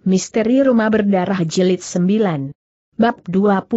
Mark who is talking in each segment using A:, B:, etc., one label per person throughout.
A: Misteri Rumah Berdarah Jelit 9. Bab 25.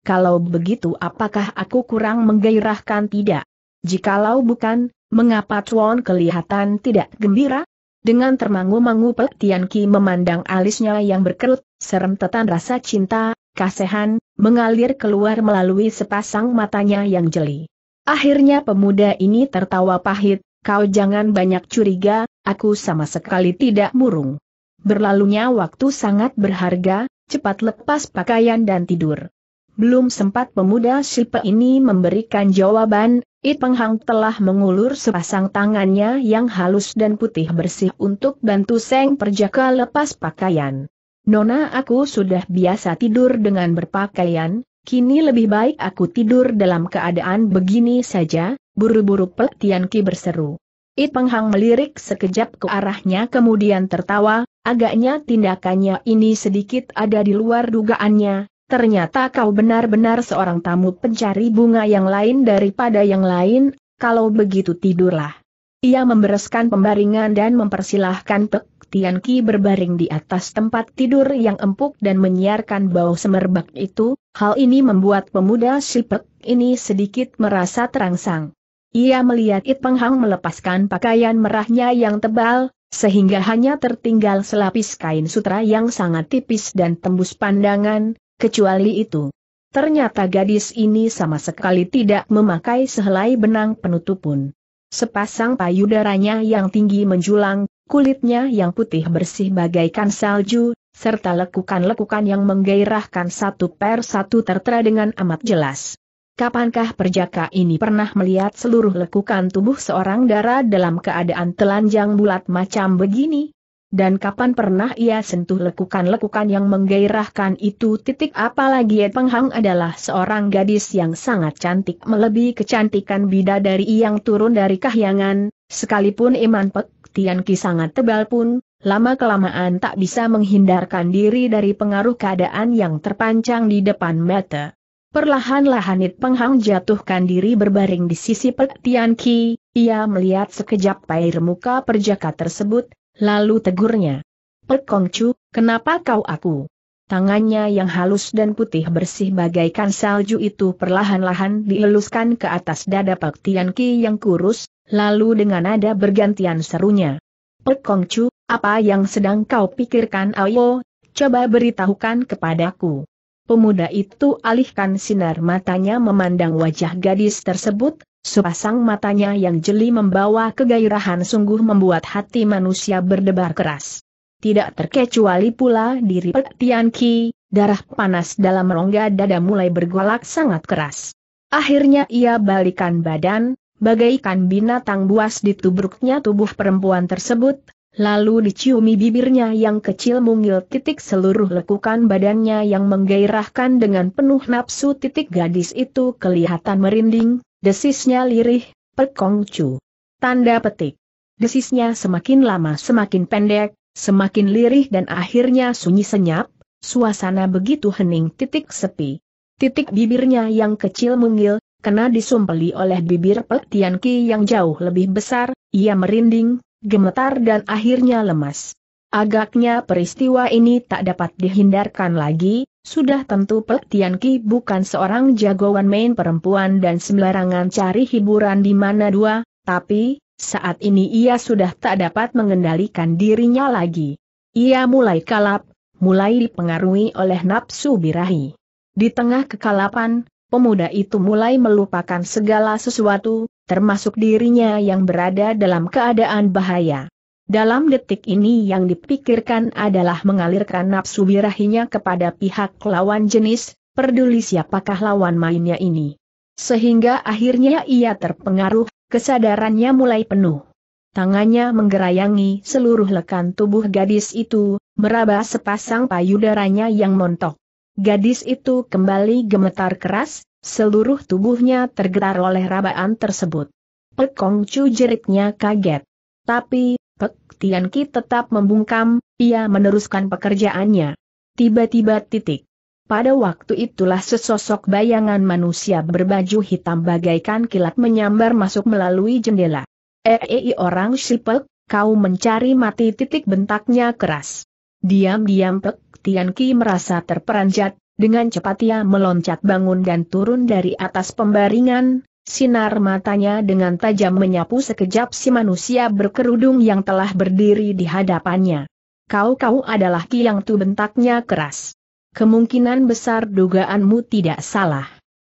A: Kalau begitu apakah aku kurang menggairahkan tidak? Jikalau bukan, mengapa Chuan kelihatan tidak gembira? Dengan termangu-mangu Tian Ki memandang alisnya yang berkerut, serem tetan rasa cinta, kasehan, mengalir keluar melalui sepasang matanya yang jeli. Akhirnya pemuda ini tertawa pahit, kau jangan banyak curiga, aku sama sekali tidak murung. Berlalunya waktu sangat berharga, cepat lepas pakaian dan tidur. Belum sempat pemuda Silpe ini memberikan jawaban, It Penghang telah mengulur sepasang tangannya yang halus dan putih bersih untuk bantu Seng Perjaka lepas pakaian. Nona aku sudah biasa tidur dengan berpakaian, kini lebih baik aku tidur dalam keadaan begini saja, buru-buru Pek Tian Ki berseru. It Penghang melirik sekejap ke arahnya kemudian tertawa, Agaknya tindakannya ini sedikit ada di luar dugaannya, ternyata kau benar-benar seorang tamu pencari bunga yang lain daripada yang lain, kalau begitu tidurlah. Ia membereskan pembaringan dan mempersilahkan Pek Tian Ki berbaring di atas tempat tidur yang empuk dan menyiarkan bau semerbak itu, hal ini membuat pemuda si Pek ini sedikit merasa terangsang. Ia melihat It Hang melepaskan pakaian merahnya yang tebal, sehingga hanya tertinggal selapis kain sutra yang sangat tipis dan tembus pandangan, kecuali itu. Ternyata gadis ini sama sekali tidak memakai sehelai benang penutup pun. Sepasang payudaranya yang tinggi menjulang, kulitnya yang putih bersih bagaikan salju, serta lekukan-lekukan yang menggairahkan satu per satu tertera dengan amat jelas. Kapankah perjaka ini pernah melihat seluruh lekukan tubuh seorang dara dalam keadaan telanjang bulat macam begini? Dan kapan pernah ia sentuh lekukan-lekukan yang menggairahkan itu titik apalagi Ed Penghang adalah seorang gadis yang sangat cantik melebihi kecantikan bidadari yang turun dari kahyangan, sekalipun iman pektian sangat tebal pun, lama-kelamaan tak bisa menghindarkan diri dari pengaruh keadaan yang terpancang di depan mata. Perlahan-lahan It Penghang jatuhkan diri berbaring di sisi Pek Tian Ki, ia melihat sekejap air muka perjaka tersebut, lalu tegurnya. Pek Chu, kenapa kau aku? Tangannya yang halus dan putih bersih bagaikan salju itu perlahan-lahan dieluskan ke atas dada Pek Tian Ki yang kurus, lalu dengan nada bergantian serunya. Pek Chu, apa yang sedang kau pikirkan ayo, coba beritahukan kepadaku. Pemuda itu alihkan sinar matanya memandang wajah gadis tersebut, sepasang matanya yang jeli membawa kegairahan sungguh membuat hati manusia berdebar keras. Tidak terkecuali pula diri Pek Tian Ki, darah panas dalam rongga dada mulai bergolak sangat keras. Akhirnya ia balikan badan, bagaikan binatang buas ditubruknya tubuh perempuan tersebut, Lalu diciumi bibirnya yang kecil mungil titik seluruh lekukan badannya yang menggairahkan dengan penuh nafsu titik gadis itu kelihatan merinding, desisnya lirih, pekongcu. Tanda petik. Desisnya semakin lama semakin pendek, semakin lirih dan akhirnya sunyi senyap, suasana begitu hening titik sepi. Titik bibirnya yang kecil mungil, kena disumpeli oleh bibir Pek yang jauh lebih besar, ia merinding, gemetar dan akhirnya lemas. Agaknya peristiwa ini tak dapat dihindarkan lagi, sudah tentu Pek Tian Ki bukan seorang jagoan main perempuan dan sembarangan cari hiburan di mana dua, tapi, saat ini ia sudah tak dapat mengendalikan dirinya lagi. Ia mulai kalap, mulai dipengaruhi oleh nafsu birahi. Di tengah kekalapan, pemuda itu mulai melupakan segala sesuatu, termasuk dirinya yang berada dalam keadaan bahaya. Dalam detik ini yang dipikirkan adalah mengalirkan nafsu birahinya kepada pihak lawan jenis, peduli siapakah lawan mainnya ini. Sehingga akhirnya ia terpengaruh, kesadarannya mulai penuh. Tangannya menggerayangi seluruh lekan tubuh gadis itu, meraba sepasang payudaranya yang montok. Gadis itu kembali gemetar keras, Seluruh tubuhnya tergetar oleh rabaan tersebut. Pek Kong Chu jeritnya kaget. Tapi, Pek Tian Ki tetap membungkam, ia meneruskan pekerjaannya. Tiba-tiba titik. Pada waktu itulah sesosok bayangan manusia berbaju hitam bagaikan kilat menyambar masuk melalui jendela. Ei eh, eh, eh, orang sipek, kau mencari mati titik bentaknya keras. Diam-diam Pek Tian Ki merasa terperanjat, dengan cepat ia meloncat bangun dan turun dari atas pembaringan, sinar matanya dengan tajam menyapu sekejap si manusia berkerudung yang telah berdiri di hadapannya. Kau-kau adalah Ki yang tu bentaknya keras. Kemungkinan besar dugaanmu tidak salah.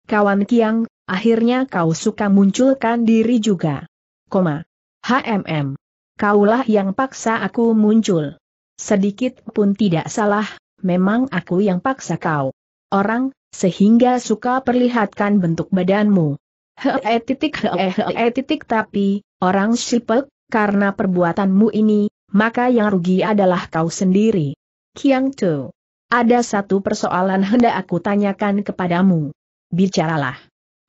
A: Kawan Kiang, akhirnya kau suka munculkan diri juga. Koma. HMM. Kaulah yang paksa aku muncul. Sedikit pun tidak salah, memang aku yang paksa kau. Orang, sehingga suka perlihatkan bentuk badanmu. Hehehe titik hehehe titik tapi, orang sipek, karena perbuatanmu ini, maka yang rugi adalah kau sendiri. Kiang Tu. Ada satu persoalan hendak aku tanyakan kepadamu. Bicaralah.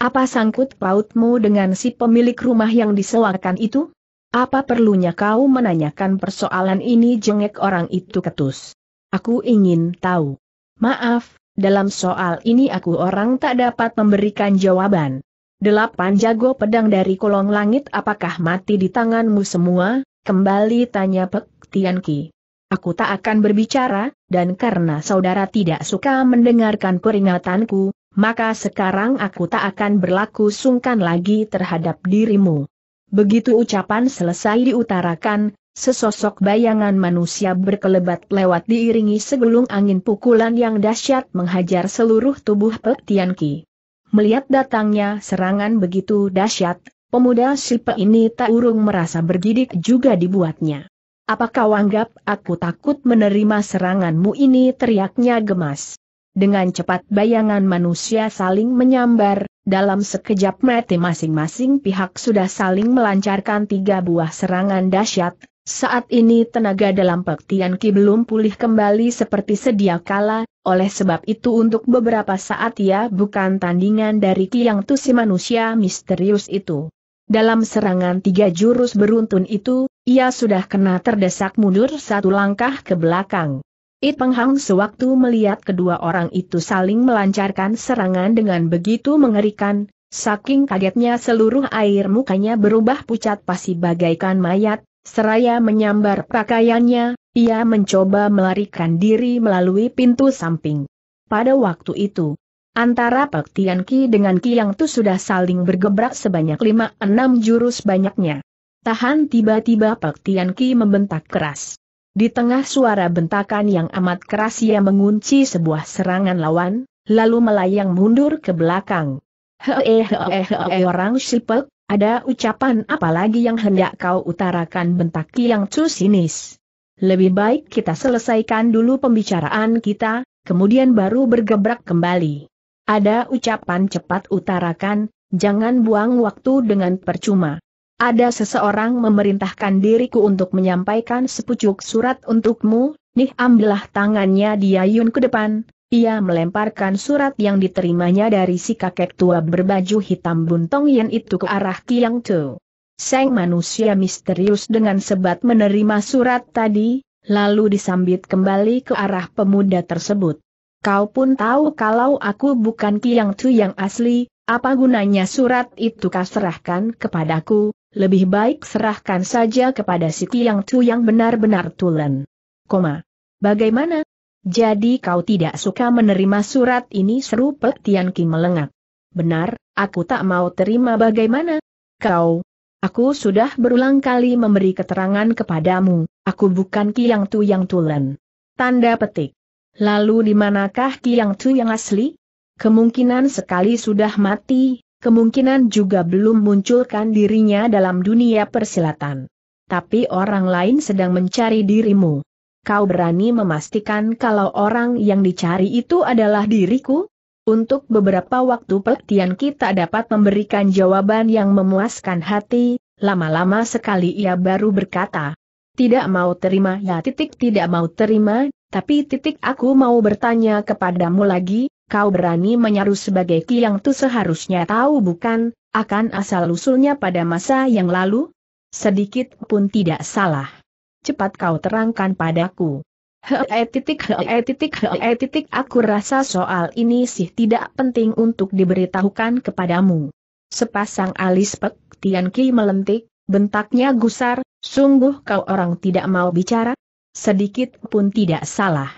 A: Apa sangkut pautmu dengan si pemilik rumah yang disewakan itu? Apa perlunya kau menanyakan persoalan ini jengek orang itu ketus? Aku ingin tahu. Maaf, dalam soal ini aku orang tak dapat memberikan jawaban. Delapan jago pedang dari kolong langit apakah mati di tanganmu semua? Kembali tanya Pek Tian Ki. Aku tak akan berbicara, dan karena saudara tidak suka mendengarkan peringatanku, maka sekarang aku tak akan berlaku sungkan lagi terhadap dirimu. Begitu ucapan selesai diutarakan, sesosok bayangan manusia berkelebat lewat diiringi segelung angin pukulan yang dahsyat menghajar seluruh tubuh Pek Tian Ki. Melihat datangnya serangan begitu dahsyat, pemuda Sipe ini tak urung merasa bergidik juga dibuatnya. Apakah kau aku takut menerima seranganmu ini teriaknya gemas. Dengan cepat bayangan manusia saling menyambar, dalam sekejap mati masing-masing pihak sudah saling melancarkan tiga buah serangan dahsyat, saat ini tenaga dalam Tian Ki belum pulih kembali seperti sedia kala, oleh sebab itu untuk beberapa saat ia ya, bukan tandingan dari tiang tusi tu si manusia misterius itu. Dalam serangan tiga jurus beruntun itu, ia sudah kena terdesak mundur satu langkah ke belakang. It Penghang sewaktu melihat kedua orang itu saling melancarkan serangan dengan begitu mengerikan, saking kagetnya seluruh air mukanya berubah pucat pasi bagaikan mayat, Seraya menyambar pakaiannya, ia mencoba melarikan diri melalui pintu samping. Pada waktu itu, antara Pek Tian Ki dengan Ki Yang Tu sudah saling bergebrak sebanyak lima enam jurus banyaknya. Tahan tiba-tiba Pek Tian Ki membentak keras. Di tengah suara bentakan yang amat keras ia mengunci sebuah serangan lawan, lalu melayang mundur ke belakang. Hehehehehe orang Shipek, ada ucapan apa lagi yang hendak kau utarakan bentak yang Chu sinis? Lebih baik kita selesaikan dulu pembicaraan kita, kemudian baru bergebrak kembali. Ada ucapan cepat utarakan, jangan buang waktu dengan percuma. Ada seseorang memerintahkan diriku untuk menyampaikan sepucuk surat untukmu, nih ambillah tangannya diayun ke depan, ia melemparkan surat yang diterimanya dari si kakek tua berbaju hitam Buntong yang itu ke arah Tiang Tu. Sang manusia misterius dengan sebat menerima surat tadi, lalu disambit kembali ke arah pemuda tersebut. Kau pun tahu kalau aku bukan Tiang Tu yang asli, apa gunanya surat itu kau serahkan kepadaku, lebih baik serahkan saja kepada si Tiang Tu yang benar-benar tulen. Koma. Bagaimana, jadi kau tidak suka menerima surat ini seru Pek Tian Ki melengak. Benar, aku tak mau terima bagaimana? Kau, aku sudah berulang kali memberi keterangan kepadamu, aku bukan Kiang Tu yang tulen. Tanda petik. Lalu di manakah Kiang Tu yang asli? Kemungkinan sekali sudah mati, kemungkinan juga belum munculkan dirinya dalam dunia persilatan. Tapi orang lain sedang mencari dirimu kau berani memastikan kalau orang yang dicari itu adalah diriku? Untuk beberapa waktu pelatihan kita dapat memberikan jawaban yang memuaskan hati, lama-lama sekali ia baru berkata. Tidak mau terima ya titik tidak mau terima, tapi titik aku mau bertanya kepadamu lagi, kau berani menyaru sebagai kiang tuh tu seharusnya tahu bukan, akan asal-usulnya pada masa yang lalu? Sedikit pun tidak salah cepat kau terangkan padaku. Hei titik hei titik hei titik aku rasa soal ini sih tidak penting untuk diberitahukan kepadamu. Sepasang alis Pek Tian Ki melentik, bentaknya gusar, sungguh kau orang tidak mau bicara? Sedikit pun tidak salah.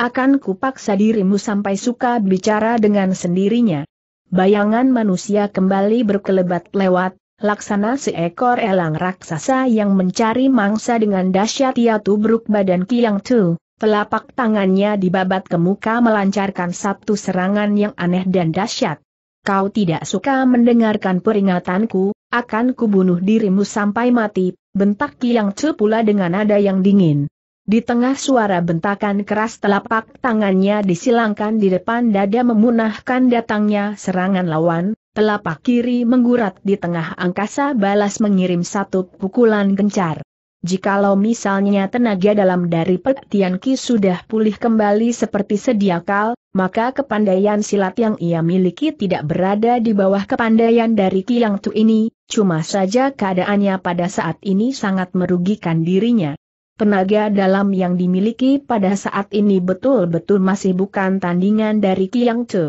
A: Akan kupaksa dirimu sampai suka bicara dengan sendirinya. Bayangan manusia kembali berkelebat lewat, Laksana seekor elang raksasa yang mencari mangsa dengan dahsyat ia tubruk badan Kiang Tu, telapak tangannya dibabat ke muka melancarkan satu serangan yang aneh dan dahsyat. Kau tidak suka mendengarkan peringatanku, akan kubunuh dirimu sampai mati, bentak Kiang Tu pula dengan nada yang dingin. Di tengah suara bentakan keras telapak tangannya disilangkan di depan dada memunahkan datangnya serangan lawan, Telapak kiri menggurat di tengah angkasa balas mengirim satu pukulan gencar. Jikalau misalnya tenaga dalam dari petian Ki sudah pulih kembali seperti sedia kala, maka kepandaian silat yang ia miliki tidak berada di bawah kepandaian dari Ki Yang Tu ini, cuma saja keadaannya pada saat ini sangat merugikan dirinya. Tenaga dalam yang dimiliki pada saat ini betul-betul masih bukan tandingan dari Ki Yang Tu.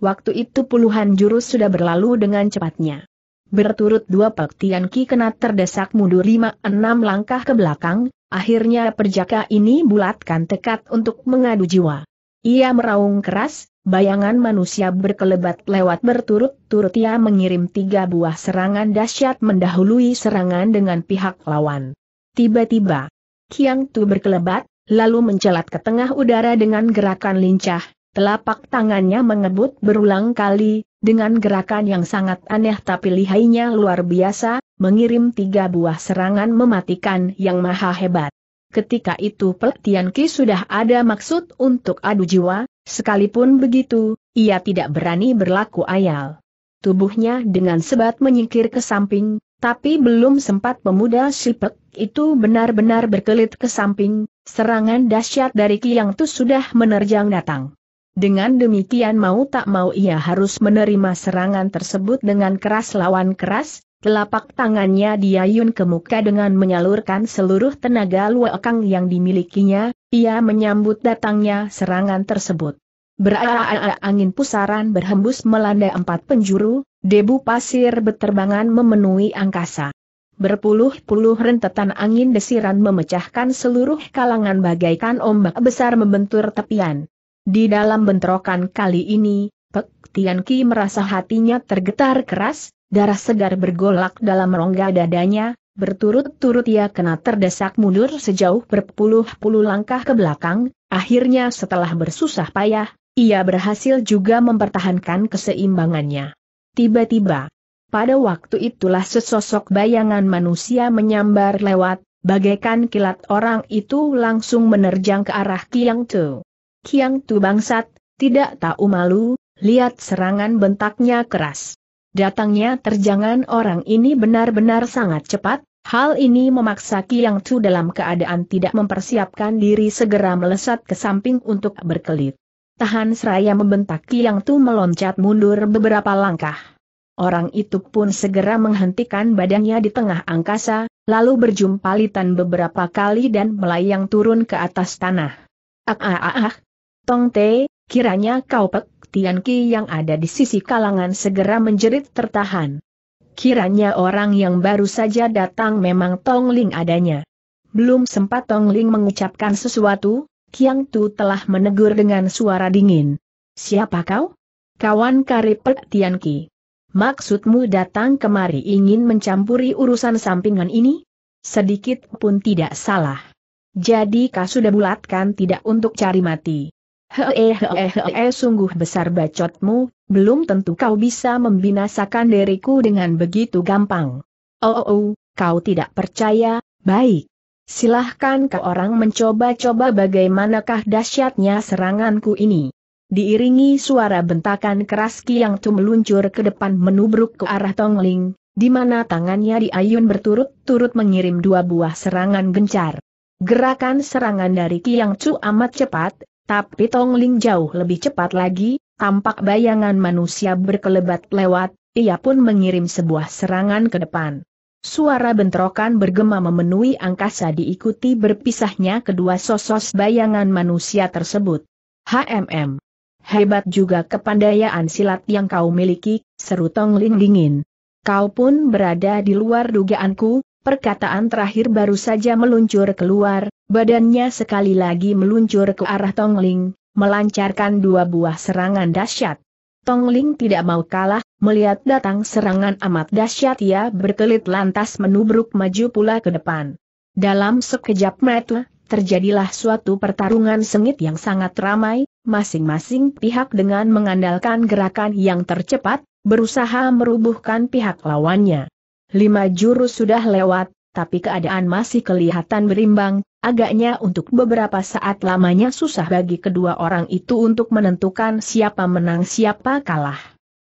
A: Waktu itu puluhan jurus sudah berlalu dengan cepatnya. Berturut dua Pak Tian Ki kena terdesak mundur lima enam langkah ke belakang, akhirnya perjaka ini bulatkan tekad untuk mengadu jiwa. Ia meraung keras, bayangan manusia berkelebat lewat berturut-turut ia mengirim tiga buah serangan dahsyat mendahului serangan dengan pihak lawan. Tiba-tiba, Kiang Tu berkelebat, lalu mencelat ke tengah udara dengan gerakan lincah, Telapak tangannya mengebut berulang kali, dengan gerakan yang sangat aneh tapi lihainya luar biasa, mengirim tiga buah serangan mematikan yang maha hebat. Ketika itu pelatihan Ki sudah ada maksud untuk adu jiwa, sekalipun begitu, ia tidak berani berlaku ayal. Tubuhnya dengan sebat menyingkir ke samping, tapi belum sempat pemuda Sipek itu benar-benar berkelit ke samping, serangan dahsyat dari Kiang Tu sudah menerjang datang. Dengan demikian mau tak mau ia harus menerima serangan tersebut dengan keras lawan keras, telapak tangannya diayun ke muka dengan menyalurkan seluruh tenaga luakang yang dimilikinya, ia menyambut datangnya serangan tersebut. Beraa angin pusaran berhembus melanda empat penjuru, debu pasir beterbangan memenuhi angkasa. Berpuluh-puluh rentetan angin desiran memecahkan seluruh kalangan bagaikan ombak besar membentur tepian. Di dalam bentrokan kali ini, Pek Tian Ki merasa hatinya tergetar keras, darah segar bergolak dalam rongga dadanya, berturut-turut ia kena terdesak mundur sejauh berpuluh-puluh langkah ke belakang, akhirnya setelah bersusah payah, ia berhasil juga mempertahankan keseimbangannya. Tiba-tiba, pada waktu itulah sesosok bayangan manusia menyambar lewat, bagaikan kilat orang itu langsung menerjang ke arah Kiang Tu. Kiang Tu bangsat, tidak tahu malu, lihat serangan bentaknya keras. Datangnya terjangan orang ini benar-benar sangat cepat, hal ini memaksa Kiang Tu dalam keadaan tidak mempersiapkan diri segera melesat ke samping untuk berkelit. Tahan seraya membentak Kiang Tu meloncat mundur beberapa langkah. Orang itu pun segera menghentikan badannya di tengah angkasa, lalu berjumpa berjumpalitan beberapa kali dan melayang turun ke atas tanah. Ah ah ah, ah Tong Te, kiranya kau Pek Tian Ki yang ada di sisi kalangan segera menjerit tertahan. Kiranya orang yang baru saja datang memang Tong Ling adanya. Belum sempat Tong Ling mengucapkan sesuatu, Kiang Tu telah menegur dengan suara dingin. Siapa kau? Kawan kari Pek Tian Ki. Maksudmu datang kemari ingin mencampuri urusan sampingan ini? Sedikit pun tidak salah. Jadi kau sudah bulatkan tidak untuk cari mati. Hehehe, sungguh besar bacotmu, belum tentu kau bisa membinasakan diriku dengan begitu gampang. Oh, oh, oh kau tidak percaya, baik. Silahkan kau orang mencoba-coba bagaimanakah dahsyatnya seranganku ini. Diiringi suara bentakan keras Yang Tu meluncur ke depan menubruk ke arah Tong Ling, di mana tangannya diayun berturut-turut mengirim dua buah serangan gencar. Gerakan serangan dari Ki Yang Chu amat cepat, tapi Ling jauh lebih cepat lagi, tampak bayangan manusia berkelebat lewat, ia pun mengirim sebuah serangan ke depan. Suara bentrokan bergema memenuhi angkasa diikuti berpisahnya kedua sosok bayangan manusia tersebut. HMM. Hebat juga kepandaian silat yang kau miliki, seru Ling dingin. Kau pun berada di luar dugaanku, perkataan terakhir baru saja meluncur keluar, Badannya sekali lagi meluncur ke arah Tong Ling, melancarkan dua buah serangan dahsyat. Tong Ling tidak mau kalah, melihat datang serangan amat dahsyat ia berkelit lantas menubruk maju pula ke depan. Dalam sekejap mata, terjadilah suatu pertarungan sengit yang sangat ramai, masing-masing pihak dengan mengandalkan gerakan yang tercepat, berusaha merubuhkan pihak lawannya. Lima jurus sudah lewat, tapi keadaan masih kelihatan berimbang, Agaknya untuk beberapa saat lamanya susah bagi kedua orang itu untuk menentukan siapa menang siapa kalah.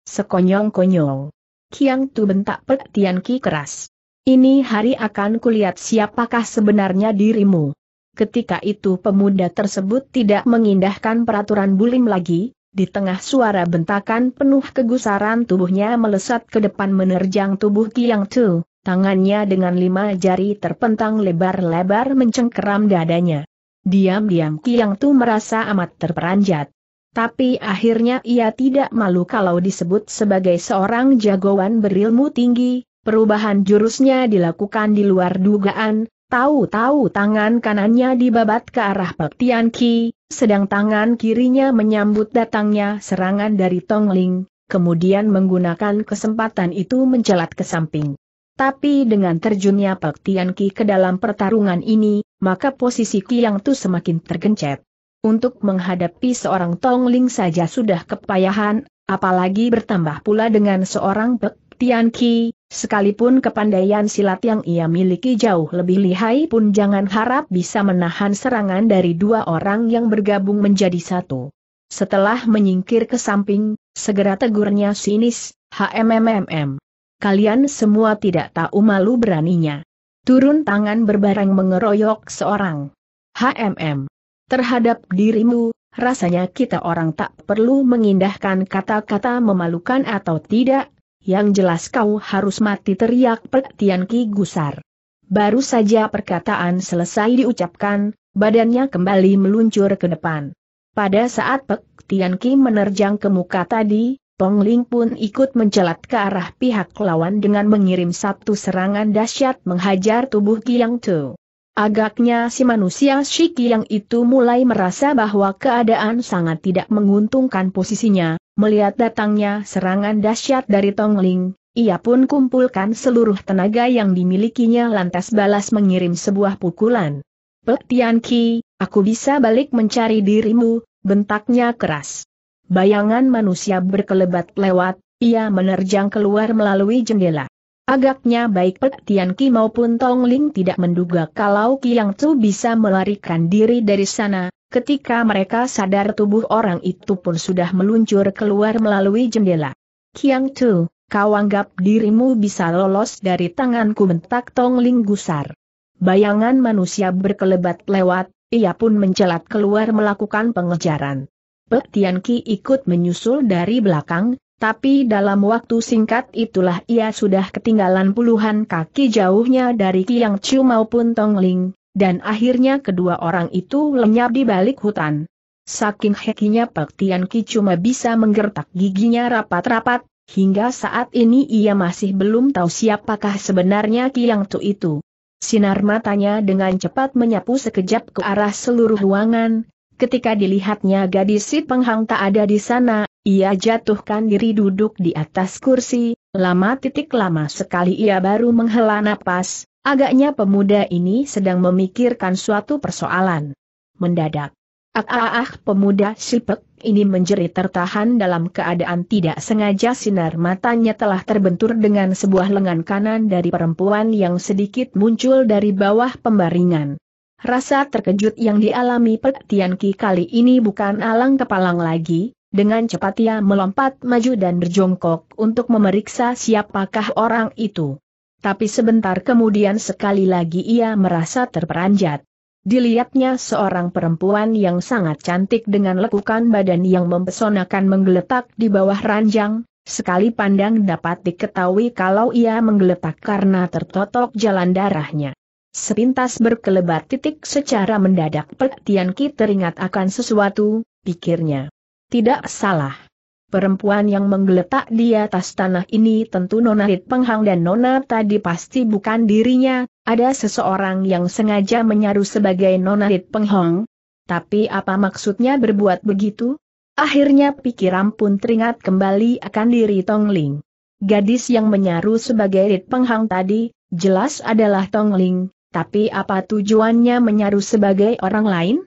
A: Sekonyong-konyong. Kiang Tu bentak Pek Ki keras. Ini hari akan kulihat siapakah sebenarnya dirimu. Ketika itu pemuda tersebut tidak mengindahkan peraturan bulim lagi, di tengah suara bentakan penuh kegusaran tubuhnya melesat ke depan menerjang tubuh Kiang Tu. Tangannya dengan lima jari terpentang lebar-lebar mencengkeram dadanya. Diam-diam Kiang Tu merasa amat terperanjat. Tapi akhirnya ia tidak malu kalau disebut sebagai seorang jagoan berilmu tinggi, perubahan jurusnya dilakukan di luar dugaan, tahu-tahu tangan kanannya dibabat ke arah Pek Tian Ki, sedang tangan kirinya menyambut datangnya serangan dari Tong Ling. kemudian menggunakan kesempatan itu mencelat ke samping. Tapi dengan terjunnya Pak Tian Ki ke dalam pertarungan ini, maka posisi Yang Tu semakin tergencet. Untuk menghadapi seorang Tong Ling saja sudah kepayahan, apalagi bertambah pula dengan seorang Pak Tian Ki, sekalipun kepandaian silat yang ia miliki jauh lebih lihai pun jangan harap bisa menahan serangan dari dua orang yang bergabung menjadi satu. Setelah menyingkir ke samping, segera tegurnya sinis, HMMMM kalian semua tidak tahu malu beraninya. Turun tangan berbareng mengeroyok seorang. HMM. Terhadap dirimu, rasanya kita orang tak perlu mengindahkan kata-kata memalukan atau tidak, yang jelas kau harus mati teriak Pek Ki gusar. Baru saja perkataan selesai diucapkan, badannya kembali meluncur ke depan. Pada saat Pek Tian Ki menerjang ke muka tadi, Tong Ling pun ikut mencelat ke arah pihak lawan dengan mengirim satu serangan dahsyat menghajar tubuh Kiang Tu. Agaknya si manusia si Kiang itu mulai merasa bahwa keadaan sangat tidak menguntungkan posisinya, melihat datangnya serangan dahsyat dari Tong Ling, ia pun kumpulkan seluruh tenaga yang dimilikinya lantas balas mengirim sebuah pukulan. Pek Tian Ki, aku bisa balik mencari dirimu, bentaknya keras bayangan manusia berkelebat lewat, ia menerjang keluar melalui jendela. Agaknya baik Pek Tian Ki maupun Tong Ling tidak menduga kalau Kiang Tu bisa melarikan diri dari sana, ketika mereka sadar tubuh orang itu pun sudah meluncur keluar melalui jendela. Kiang Tu, kau anggap dirimu bisa lolos dari tanganku Mentak Tong Ling gusar. Bayangan manusia berkelebat lewat, ia pun mencelat keluar melakukan pengejaran. Tian Ki ikut menyusul dari belakang, tapi dalam waktu singkat itulah ia sudah ketinggalan puluhan kaki jauhnya dari Kiang Chu maupun Tong Ling, dan akhirnya kedua orang itu lenyap di balik hutan. Saking hekinya Tian Ki cuma bisa menggertak giginya rapat-rapat, hingga saat ini ia masih belum tahu siapakah sebenarnya Kiang Chu itu. Sinar matanya dengan cepat menyapu sekejap ke arah seluruh ruangan, Ketika dilihatnya gadis si penghang tak ada di sana, ia jatuhkan diri duduk di atas kursi, lama titik lama sekali ia baru menghela napas, agaknya pemuda ini sedang memikirkan suatu persoalan. Mendadak. Ah ah, ah pemuda silpek ini menjerit tertahan dalam keadaan tidak sengaja sinar matanya telah terbentur dengan sebuah lengan kanan dari perempuan yang sedikit muncul dari bawah pembaringan. Rasa terkejut yang dialami Pek Tian kali ini bukan alang kepalang lagi, dengan cepat ia melompat maju dan berjongkok untuk memeriksa siapakah orang itu. Tapi sebentar kemudian sekali lagi ia merasa terperanjat. Dilihatnya seorang perempuan yang sangat cantik dengan lekukan badan yang mempesonakan menggeletak di bawah ranjang, sekali pandang dapat diketahui kalau ia menggeletak karena tertotok jalan darahnya. Sepintas berkelebat titik secara mendadak Petian Ki teringat akan sesuatu, pikirnya. Tidak salah. Perempuan yang menggeletak di atas tanah ini tentu Nona Rit Penghang dan Nona tadi pasti bukan dirinya, ada seseorang yang sengaja menyaru sebagai Nona Rit Penghang. Tapi apa maksudnya berbuat begitu? Akhirnya pikiran pun teringat kembali akan diri Tong Ling. Gadis yang menyaru sebagai Rit Penghang tadi, jelas adalah Tong Ling, tapi apa tujuannya menyaru sebagai orang lain?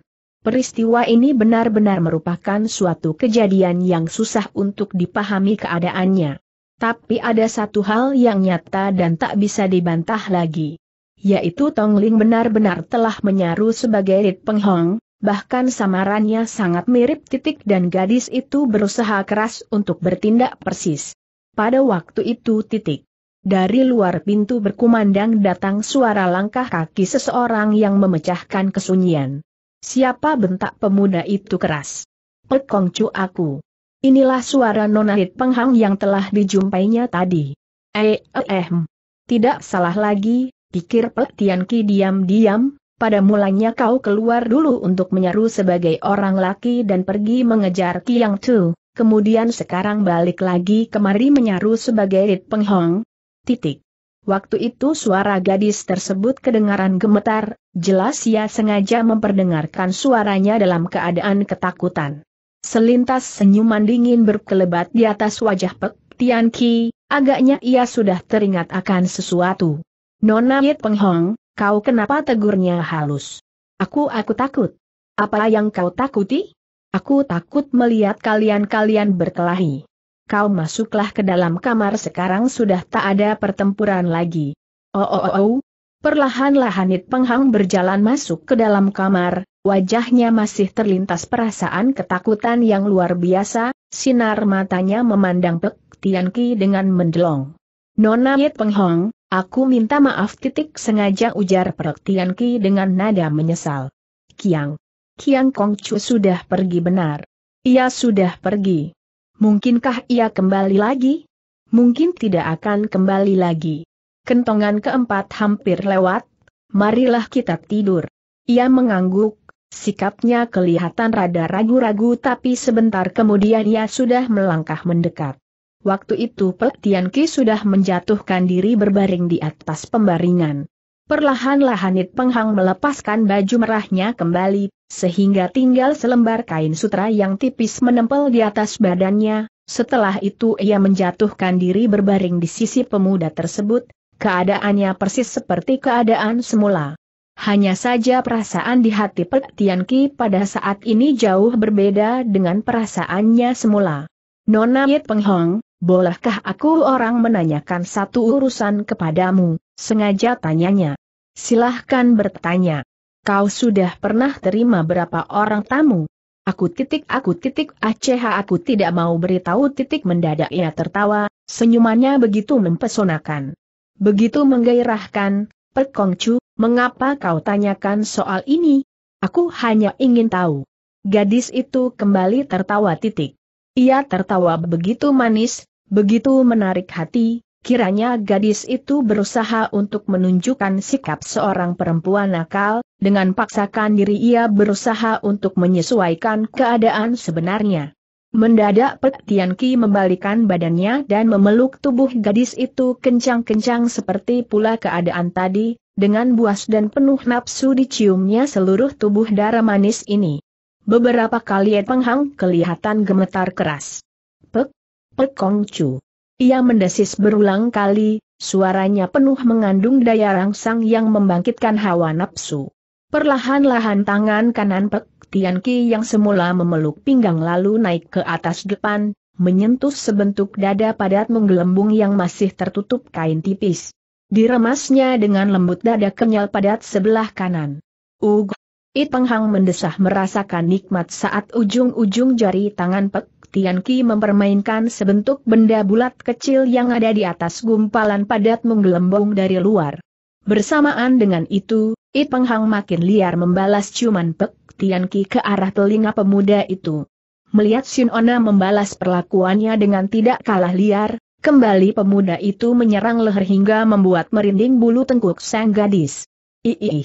A: Peristiwa ini benar-benar merupakan suatu kejadian yang susah untuk dipahami keadaannya. Tapi ada satu hal yang nyata dan tak bisa dibantah lagi. Yaitu Tong Ling benar-benar telah menyaru sebagai Rit Penghong, bahkan samarannya sangat mirip titik dan gadis itu berusaha keras untuk bertindak persis. Pada waktu itu titik dari luar pintu berkumandang datang suara langkah kaki seseorang yang memecahkan kesunyian. Siapa bentak pemuda itu keras? Pekongcu aku. Inilah suara nonahit penghang yang telah dijumpainya tadi. Eh, eh, eh hmm. Tidak salah lagi, pikir Pek diam-diam, pada mulanya kau keluar dulu untuk menyeru sebagai orang laki dan pergi mengejar Kiang Tu, kemudian sekarang balik lagi kemari menyeru sebagai Rit Penghang. Titik. Waktu itu suara gadis tersebut kedengaran gemetar, jelas ia sengaja memperdengarkan suaranya dalam keadaan ketakutan. Selintas senyuman dingin berkelebat di atas wajah Pek Tian Ki, agaknya ia sudah teringat akan sesuatu. Nona Yit Hong, kau kenapa tegurnya halus? Aku aku takut. Apa yang kau takuti? Aku takut melihat kalian-kalian berkelahi kau masuklah ke dalam kamar sekarang sudah tak ada pertempuran lagi. Oh oh oh, oh. Perlahan-lahan It Penghang berjalan masuk ke dalam kamar, wajahnya masih terlintas perasaan ketakutan yang luar biasa, sinar matanya memandang Pek Tian Ki dengan mendelong. Nona It Penghang, aku minta maaf titik sengaja ujar Pek Tian Ki dengan nada menyesal. Kiang. Kiang Kong Kongcu sudah pergi benar. Ia sudah pergi. Mungkinkah ia kembali lagi? Mungkin tidak akan kembali lagi. Kentongan keempat hampir lewat, marilah kita tidur. Ia mengangguk, sikapnya kelihatan rada ragu-ragu tapi sebentar kemudian ia sudah melangkah mendekat. Waktu itu Pek Tian Ki sudah menjatuhkan diri berbaring di atas pembaringan. Perlahan-lahan It Penghang melepaskan baju merahnya kembali, sehingga tinggal selembar kain sutra yang tipis menempel di atas badannya, setelah itu ia menjatuhkan diri berbaring di sisi pemuda tersebut, keadaannya persis seperti keadaan semula. Hanya saja perasaan di hati Tian Ki pada saat ini jauh berbeda dengan perasaannya semula. Nona Yit Penghong, bolehkah aku orang menanyakan satu urusan kepadamu? Sengaja tanyanya. Silahkan bertanya. Kau sudah pernah terima berapa orang tamu? Aku titik aku titik ACH aku tidak mau beritahu titik mendadak ia tertawa, senyumannya begitu mempesonakan. Begitu menggairahkan, Perkongcu, mengapa kau tanyakan soal ini? Aku hanya ingin tahu. Gadis itu kembali tertawa titik. Ia tertawa begitu manis, begitu menarik hati, Kiranya gadis itu berusaha untuk menunjukkan sikap seorang perempuan nakal, dengan paksakan diri ia berusaha untuk menyesuaikan keadaan sebenarnya. Mendadak Pek Tian Ki membalikan badannya dan memeluk tubuh gadis itu kencang-kencang seperti pula keadaan tadi, dengan buas dan penuh nafsu diciumnya seluruh tubuh darah manis ini. Beberapa kali Penghang kelihatan gemetar keras. Pek, Pek Kong Chu. Ia mendesis berulang kali, suaranya penuh mengandung daya rangsang yang membangkitkan hawa nafsu. Perlahan-lahan tangan kanan Pek Tian yang semula memeluk pinggang lalu naik ke atas depan, menyentuh sebentuk dada padat menggelembung yang masih tertutup kain tipis. Diremasnya dengan lembut dada kenyal padat sebelah kanan. Ugh! It mendesah merasakan nikmat saat ujung-ujung jari tangan Pek Tian Ki mempermainkan sebentuk benda bulat kecil yang ada di atas gumpalan padat menggelembung dari luar. Bersamaan dengan itu, Ipeng Hang makin liar membalas ciuman Pek Tian Ki ke arah telinga pemuda itu. Melihat Shin Ona membalas perlakuannya dengan tidak kalah liar, kembali pemuda itu menyerang leher hingga membuat merinding bulu tengkuk sang gadis. Ih,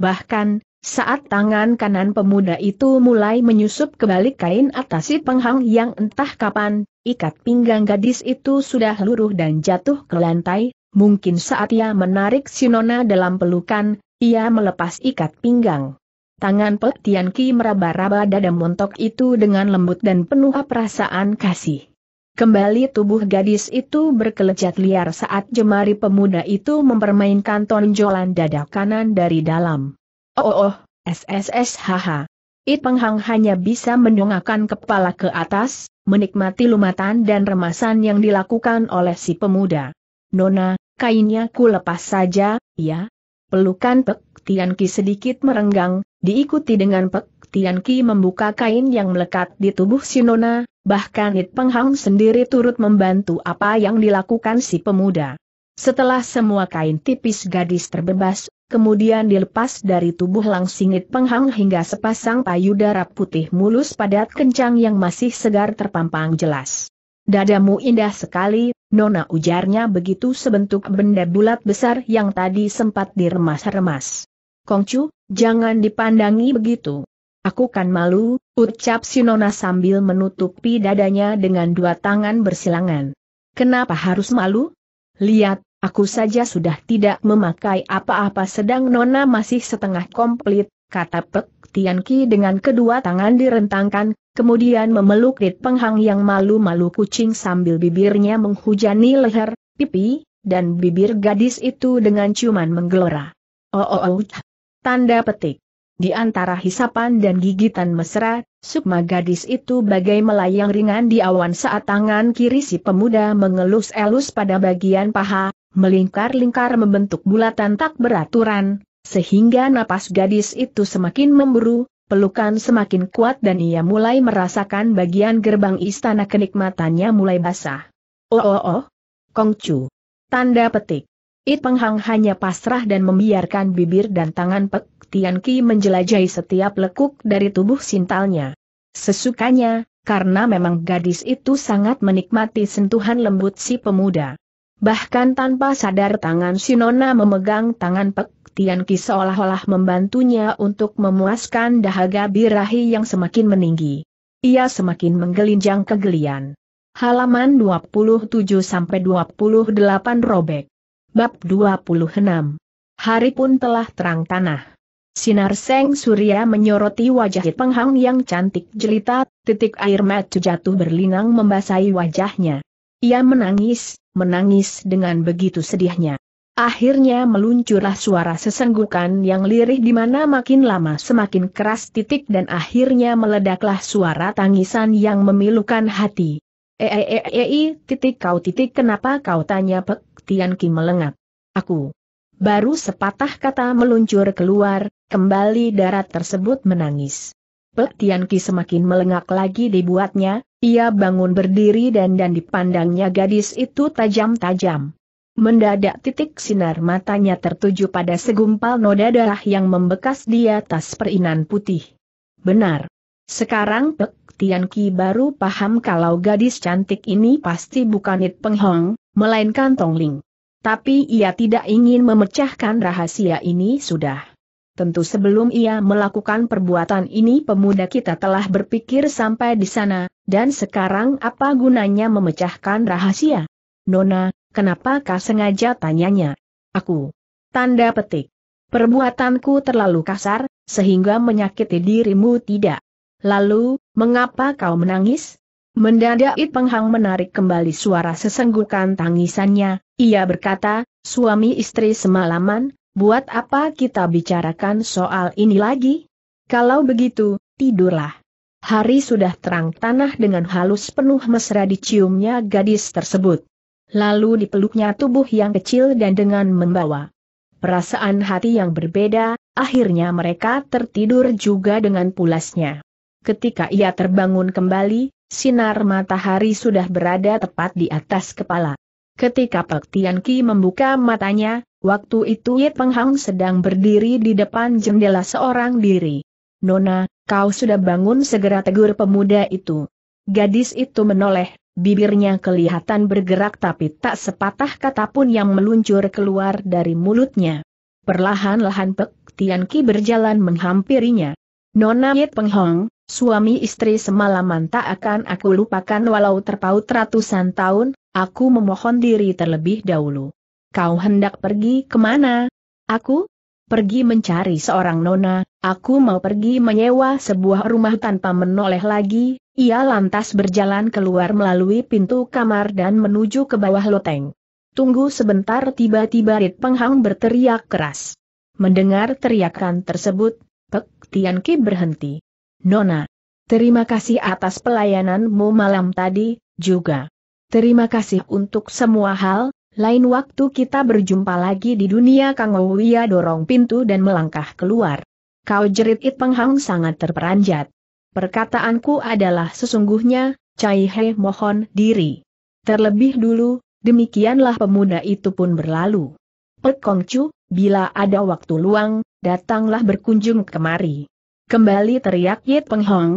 A: Bahkan, saat tangan kanan pemuda itu mulai menyusup ke balik kain atasi penghang yang entah kapan, ikat pinggang gadis itu sudah luruh dan jatuh ke lantai, mungkin saat ia menarik Sinona dalam pelukan, ia melepas ikat pinggang. Tangan Pek Ki meraba-raba dada montok itu dengan lembut dan penuh perasaan kasih. Kembali tubuh gadis itu berkelejat liar saat jemari pemuda itu mempermainkan tonjolan dada kanan dari dalam. Oh oh, SSS oh. haha. It Penghang hanya bisa menyongakkan kepala ke atas, menikmati lumatan dan remasan yang dilakukan oleh si pemuda. Nona, kainnya ku lepas saja, ya? Pelukan Pek Ki sedikit merenggang, diikuti dengan Pek Ki membuka kain yang melekat di tubuh si Nona, bahkan It Penghang sendiri turut membantu apa yang dilakukan si pemuda. Setelah semua kain tipis gadis terbebas, kemudian dilepas dari tubuh langsingit penghang hingga sepasang payudara putih mulus padat kencang yang masih segar terpampang jelas. Dadamu indah sekali, Nona ujarnya begitu sebentuk benda bulat besar yang tadi sempat diremas-remas. Kongcu, jangan dipandangi begitu. Aku kan malu, ucap si Nona sambil menutupi dadanya dengan dua tangan bersilangan. Kenapa harus malu? Lihat, Aku saja sudah tidak memakai apa-apa sedang Nona masih setengah komplit, kata Pek Ki dengan kedua tangan direntangkan, kemudian memeluk Rit Penghang yang malu-malu kucing sambil bibirnya menghujani leher, pipi, dan bibir gadis itu dengan ciuman menggelora. Oh oh oh. Tanda petik. Di antara hisapan dan gigitan mesra, sukma gadis itu bagai melayang ringan di awan saat tangan kiri si pemuda mengelus-elus pada bagian paha, melingkar-lingkar membentuk bulatan tak beraturan, sehingga napas gadis itu semakin memburu, pelukan semakin kuat dan ia mulai merasakan bagian gerbang istana kenikmatannya mulai basah. Oh oh oh, Kongcu. Tanda petik. It Penghang hanya pasrah dan membiarkan bibir dan tangan Pek Tian Ki menjelajahi setiap lekuk dari tubuh sintalnya. Sesukanya, karena memang gadis itu sangat menikmati sentuhan lembut si pemuda. Bahkan tanpa sadar tangan Sinona memegang tangan Pek Tian Ki seolah-olah membantunya untuk memuaskan dahaga birahi yang semakin meninggi. Ia semakin menggelinjang kegelian. Halaman 27-28 Robek. Bab 26. Hari pun telah terang tanah. Sinar seng surya menyoroti wajah penghang yang cantik jelita, titik air mata jatuh berlinang membasahi wajahnya. Ia menangis, menangis dengan begitu sedihnya. Akhirnya meluncurlah suara sesenggukan yang lirih di mana makin lama semakin keras titik dan akhirnya meledaklah suara tangisan yang memilukan hati. Eeeei, eh, eh, eh, titik kau titik kenapa kau tanya Pek Tian Ki melengak. Aku. Baru sepatah kata meluncur keluar, kembali darat tersebut menangis. Pek Tian Ki semakin melengak lagi dibuatnya, ia bangun berdiri dan dan dipandangnya gadis itu tajam-tajam. Mendadak titik sinar matanya tertuju pada segumpal noda darah yang membekas di atas perinan putih. Benar. Sekarang Pek Tian baru paham kalau gadis cantik ini pasti bukan It Peng Hong, melainkan Ling. Tapi ia tidak ingin memecahkan rahasia ini sudah. Tentu sebelum ia melakukan perbuatan ini pemuda kita telah berpikir sampai di sana, dan sekarang apa gunanya memecahkan rahasia? Nona, kenapa kau sengaja tanyanya? Aku. Tanda petik. Perbuatanku terlalu kasar, sehingga menyakiti dirimu tidak. Lalu, mengapa kau menangis? Mendadak It Penghang menarik kembali suara sesenggukan tangisannya, ia berkata, suami istri semalaman, Buat apa kita bicarakan soal ini lagi? Kalau begitu, tidurlah. Hari sudah terang tanah dengan halus penuh mesra diciumnya gadis tersebut. Lalu dipeluknya tubuh yang kecil dan dengan membawa perasaan hati yang berbeda, akhirnya mereka tertidur juga dengan pulasnya. Ketika ia terbangun kembali, sinar matahari sudah berada tepat di atas kepala. Ketika Pek Tian Ki membuka matanya, Waktu itu Ye Penghang sedang berdiri di depan jendela seorang diri. Nona, kau sudah bangun segera tegur pemuda itu. Gadis itu menoleh, bibirnya kelihatan bergerak tapi tak sepatah kata pun yang meluncur keluar dari mulutnya. Perlahan-lahan Pek Tian Ki berjalan menghampirinya. Nona Ye Penghong, suami istri semalaman tak akan aku lupakan walau terpaut ratusan tahun, aku memohon diri terlebih dahulu. Kau hendak pergi kemana? Aku? Pergi mencari seorang nona, aku mau pergi menyewa sebuah rumah tanpa menoleh lagi, ia lantas berjalan keluar melalui pintu kamar dan menuju ke bawah loteng. Tunggu sebentar tiba-tiba Rit Penghang berteriak keras. Mendengar teriakan tersebut, Pek Tian Ki berhenti. Nona, terima kasih atas pelayananmu malam tadi, juga. Terima kasih untuk semua hal, lain waktu kita berjumpa lagi di dunia Kang Ouya dorong pintu dan melangkah keluar. Kau jerit It Peng Hang sangat terperanjat. Perkataanku adalah sesungguhnya, Cai He mohon diri. Terlebih dulu, demikianlah pemuda itu pun berlalu. Pek Kong Chu, bila ada waktu luang, datanglah berkunjung kemari. Kembali teriak Yit Peng Hong.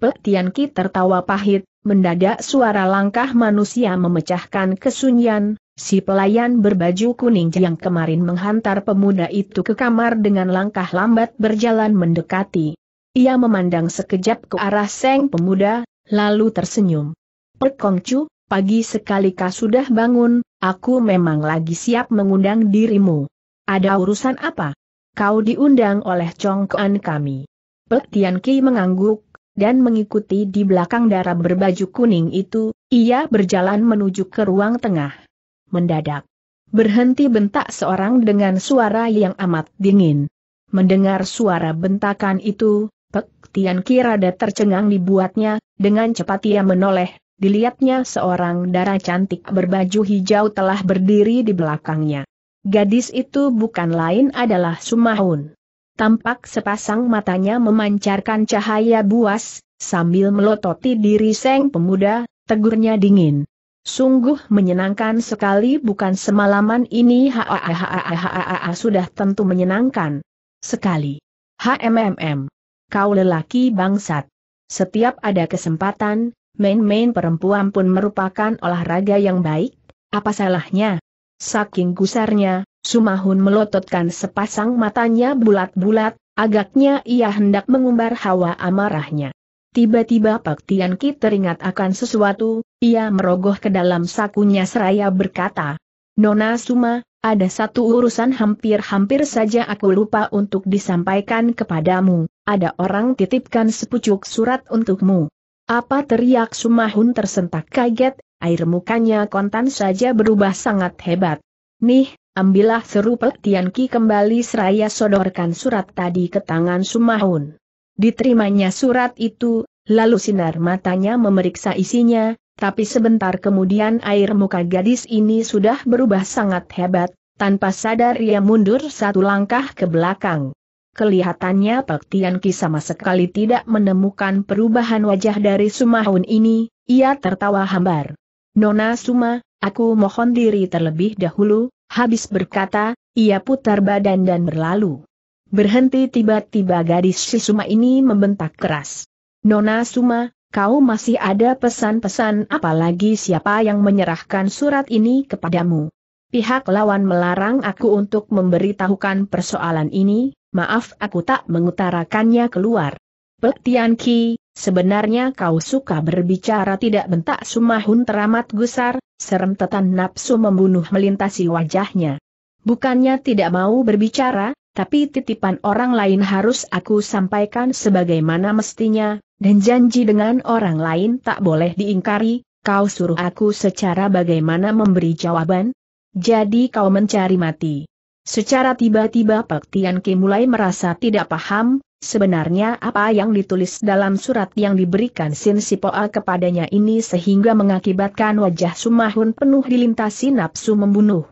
A: Pek Tian Ki tertawa pahit, mendadak suara langkah manusia memecahkan kesunyian, Si pelayan berbaju kuning yang kemarin menghantar pemuda itu ke kamar dengan langkah lambat berjalan mendekati. Ia memandang sekejap ke arah seng pemuda, lalu tersenyum. Perkongcu, pagi sekali kau sudah bangun, aku memang lagi siap mengundang dirimu. Ada urusan apa? Kau diundang oleh congkoan kami. Pek Tian Ki mengangguk, dan mengikuti di belakang darah berbaju kuning itu, ia berjalan menuju ke ruang tengah mendadak. Berhenti bentak seorang dengan suara yang amat dingin. Mendengar suara bentakan itu, Pek Tian Kirada tercengang dibuatnya, dengan cepat ia menoleh, dilihatnya seorang darah cantik berbaju hijau telah berdiri di belakangnya. Gadis itu bukan lain adalah Sumahun. Tampak sepasang matanya memancarkan cahaya buas, sambil melototi diri Seng Pemuda, tegurnya dingin. Sungguh menyenangkan sekali bukan semalaman ini hahaha sudah tentu menyenangkan. Sekali. HMMM. Kau lelaki bangsat. Setiap ada kesempatan, main-main perempuan pun merupakan olahraga yang baik, apa salahnya? Saking gusarnya, Sumahun melototkan sepasang matanya bulat-bulat, agaknya ia hendak mengumbar hawa amarahnya. Tiba-tiba Pak Tian Ki teringat akan sesuatu, ia merogoh ke dalam sakunya seraya berkata, Nona Suma, ada satu urusan hampir-hampir saja aku lupa untuk disampaikan kepadamu, ada orang titipkan sepucuk surat untukmu. Apa teriak Sumahun tersentak kaget, air mukanya kontan saja berubah sangat hebat. Nih, ambillah seru Pak Tian Ki kembali seraya sodorkan surat tadi ke tangan Sumahun. Diterimanya surat itu, lalu sinar matanya memeriksa isinya, tapi sebentar kemudian air muka gadis ini sudah berubah sangat hebat, tanpa sadar ia mundur satu langkah ke belakang. Kelihatannya Pak Tian Ki sama sekali tidak menemukan perubahan wajah dari Sumahun ini, ia tertawa hambar. Nona Suma, aku mohon diri terlebih dahulu, habis berkata, ia putar badan dan berlalu. Berhenti tiba-tiba gadis si Suma ini membentak keras. Nona Suma, kau masih ada pesan-pesan apalagi siapa yang menyerahkan surat ini kepadamu. Pihak lawan melarang aku untuk memberitahukan persoalan ini, maaf aku tak mengutarakannya keluar. Pek Tian Ki, sebenarnya kau suka berbicara tidak bentak Sumahun teramat gusar, Serem tetan nafsu membunuh melintasi wajahnya. Bukannya tidak mau berbicara, tapi titipan orang lain harus aku sampaikan sebagaimana mestinya, dan janji dengan orang lain tak boleh diingkari, kau suruh aku secara bagaimana memberi jawaban? Jadi kau mencari mati. Secara tiba-tiba Pak Tian Ki mulai merasa tidak paham, sebenarnya apa yang ditulis dalam surat yang diberikan Sin Sipoa kepadanya ini sehingga mengakibatkan wajah Sumahun penuh dilintasi nafsu membunuh.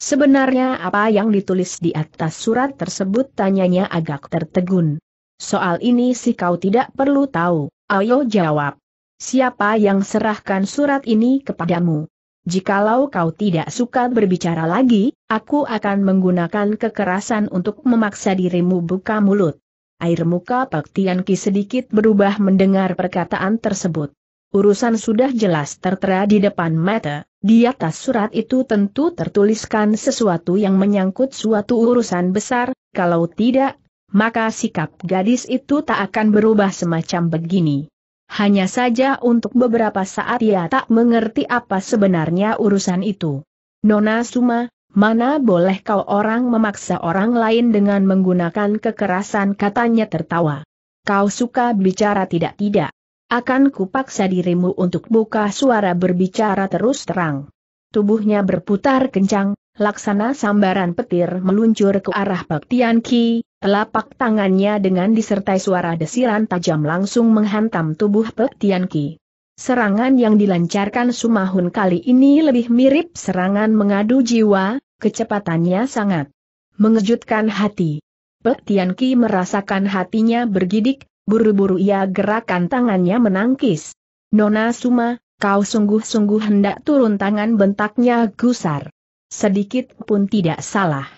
A: Sebenarnya apa yang ditulis di atas surat tersebut tanyanya agak tertegun. Soal ini si kau tidak perlu tahu, ayo jawab. Siapa yang serahkan surat ini kepadamu? Jikalau kau tidak suka berbicara lagi, aku akan menggunakan kekerasan untuk memaksa dirimu buka mulut. Air muka Pak Tianki sedikit berubah mendengar perkataan tersebut. Urusan sudah jelas tertera di depan mata. Di atas surat itu tentu tertuliskan sesuatu yang menyangkut suatu urusan besar, kalau tidak, maka sikap gadis itu tak akan berubah semacam begini. Hanya saja untuk beberapa saat ia tak mengerti apa sebenarnya urusan itu. Nona Suma, mana boleh kau orang memaksa orang lain dengan menggunakan kekerasan katanya tertawa. Kau suka bicara tidak-tidak. Akan kupaksa dirimu untuk buka suara berbicara terus terang. Tubuhnya berputar kencang, laksana sambaran petir meluncur ke arah Pak Tian Ki, telapak tangannya dengan disertai suara desiran tajam langsung menghantam tubuh Pak Tian Ki. Serangan yang dilancarkan Sumahun kali ini lebih mirip serangan mengadu jiwa, kecepatannya sangat mengejutkan hati. Pek Tian Ki merasakan hatinya bergidik, Buru-buru ia gerakan tangannya menangkis. Nona Suma, kau sungguh-sungguh hendak turun tangan bentaknya gusar. Sedikit pun tidak salah.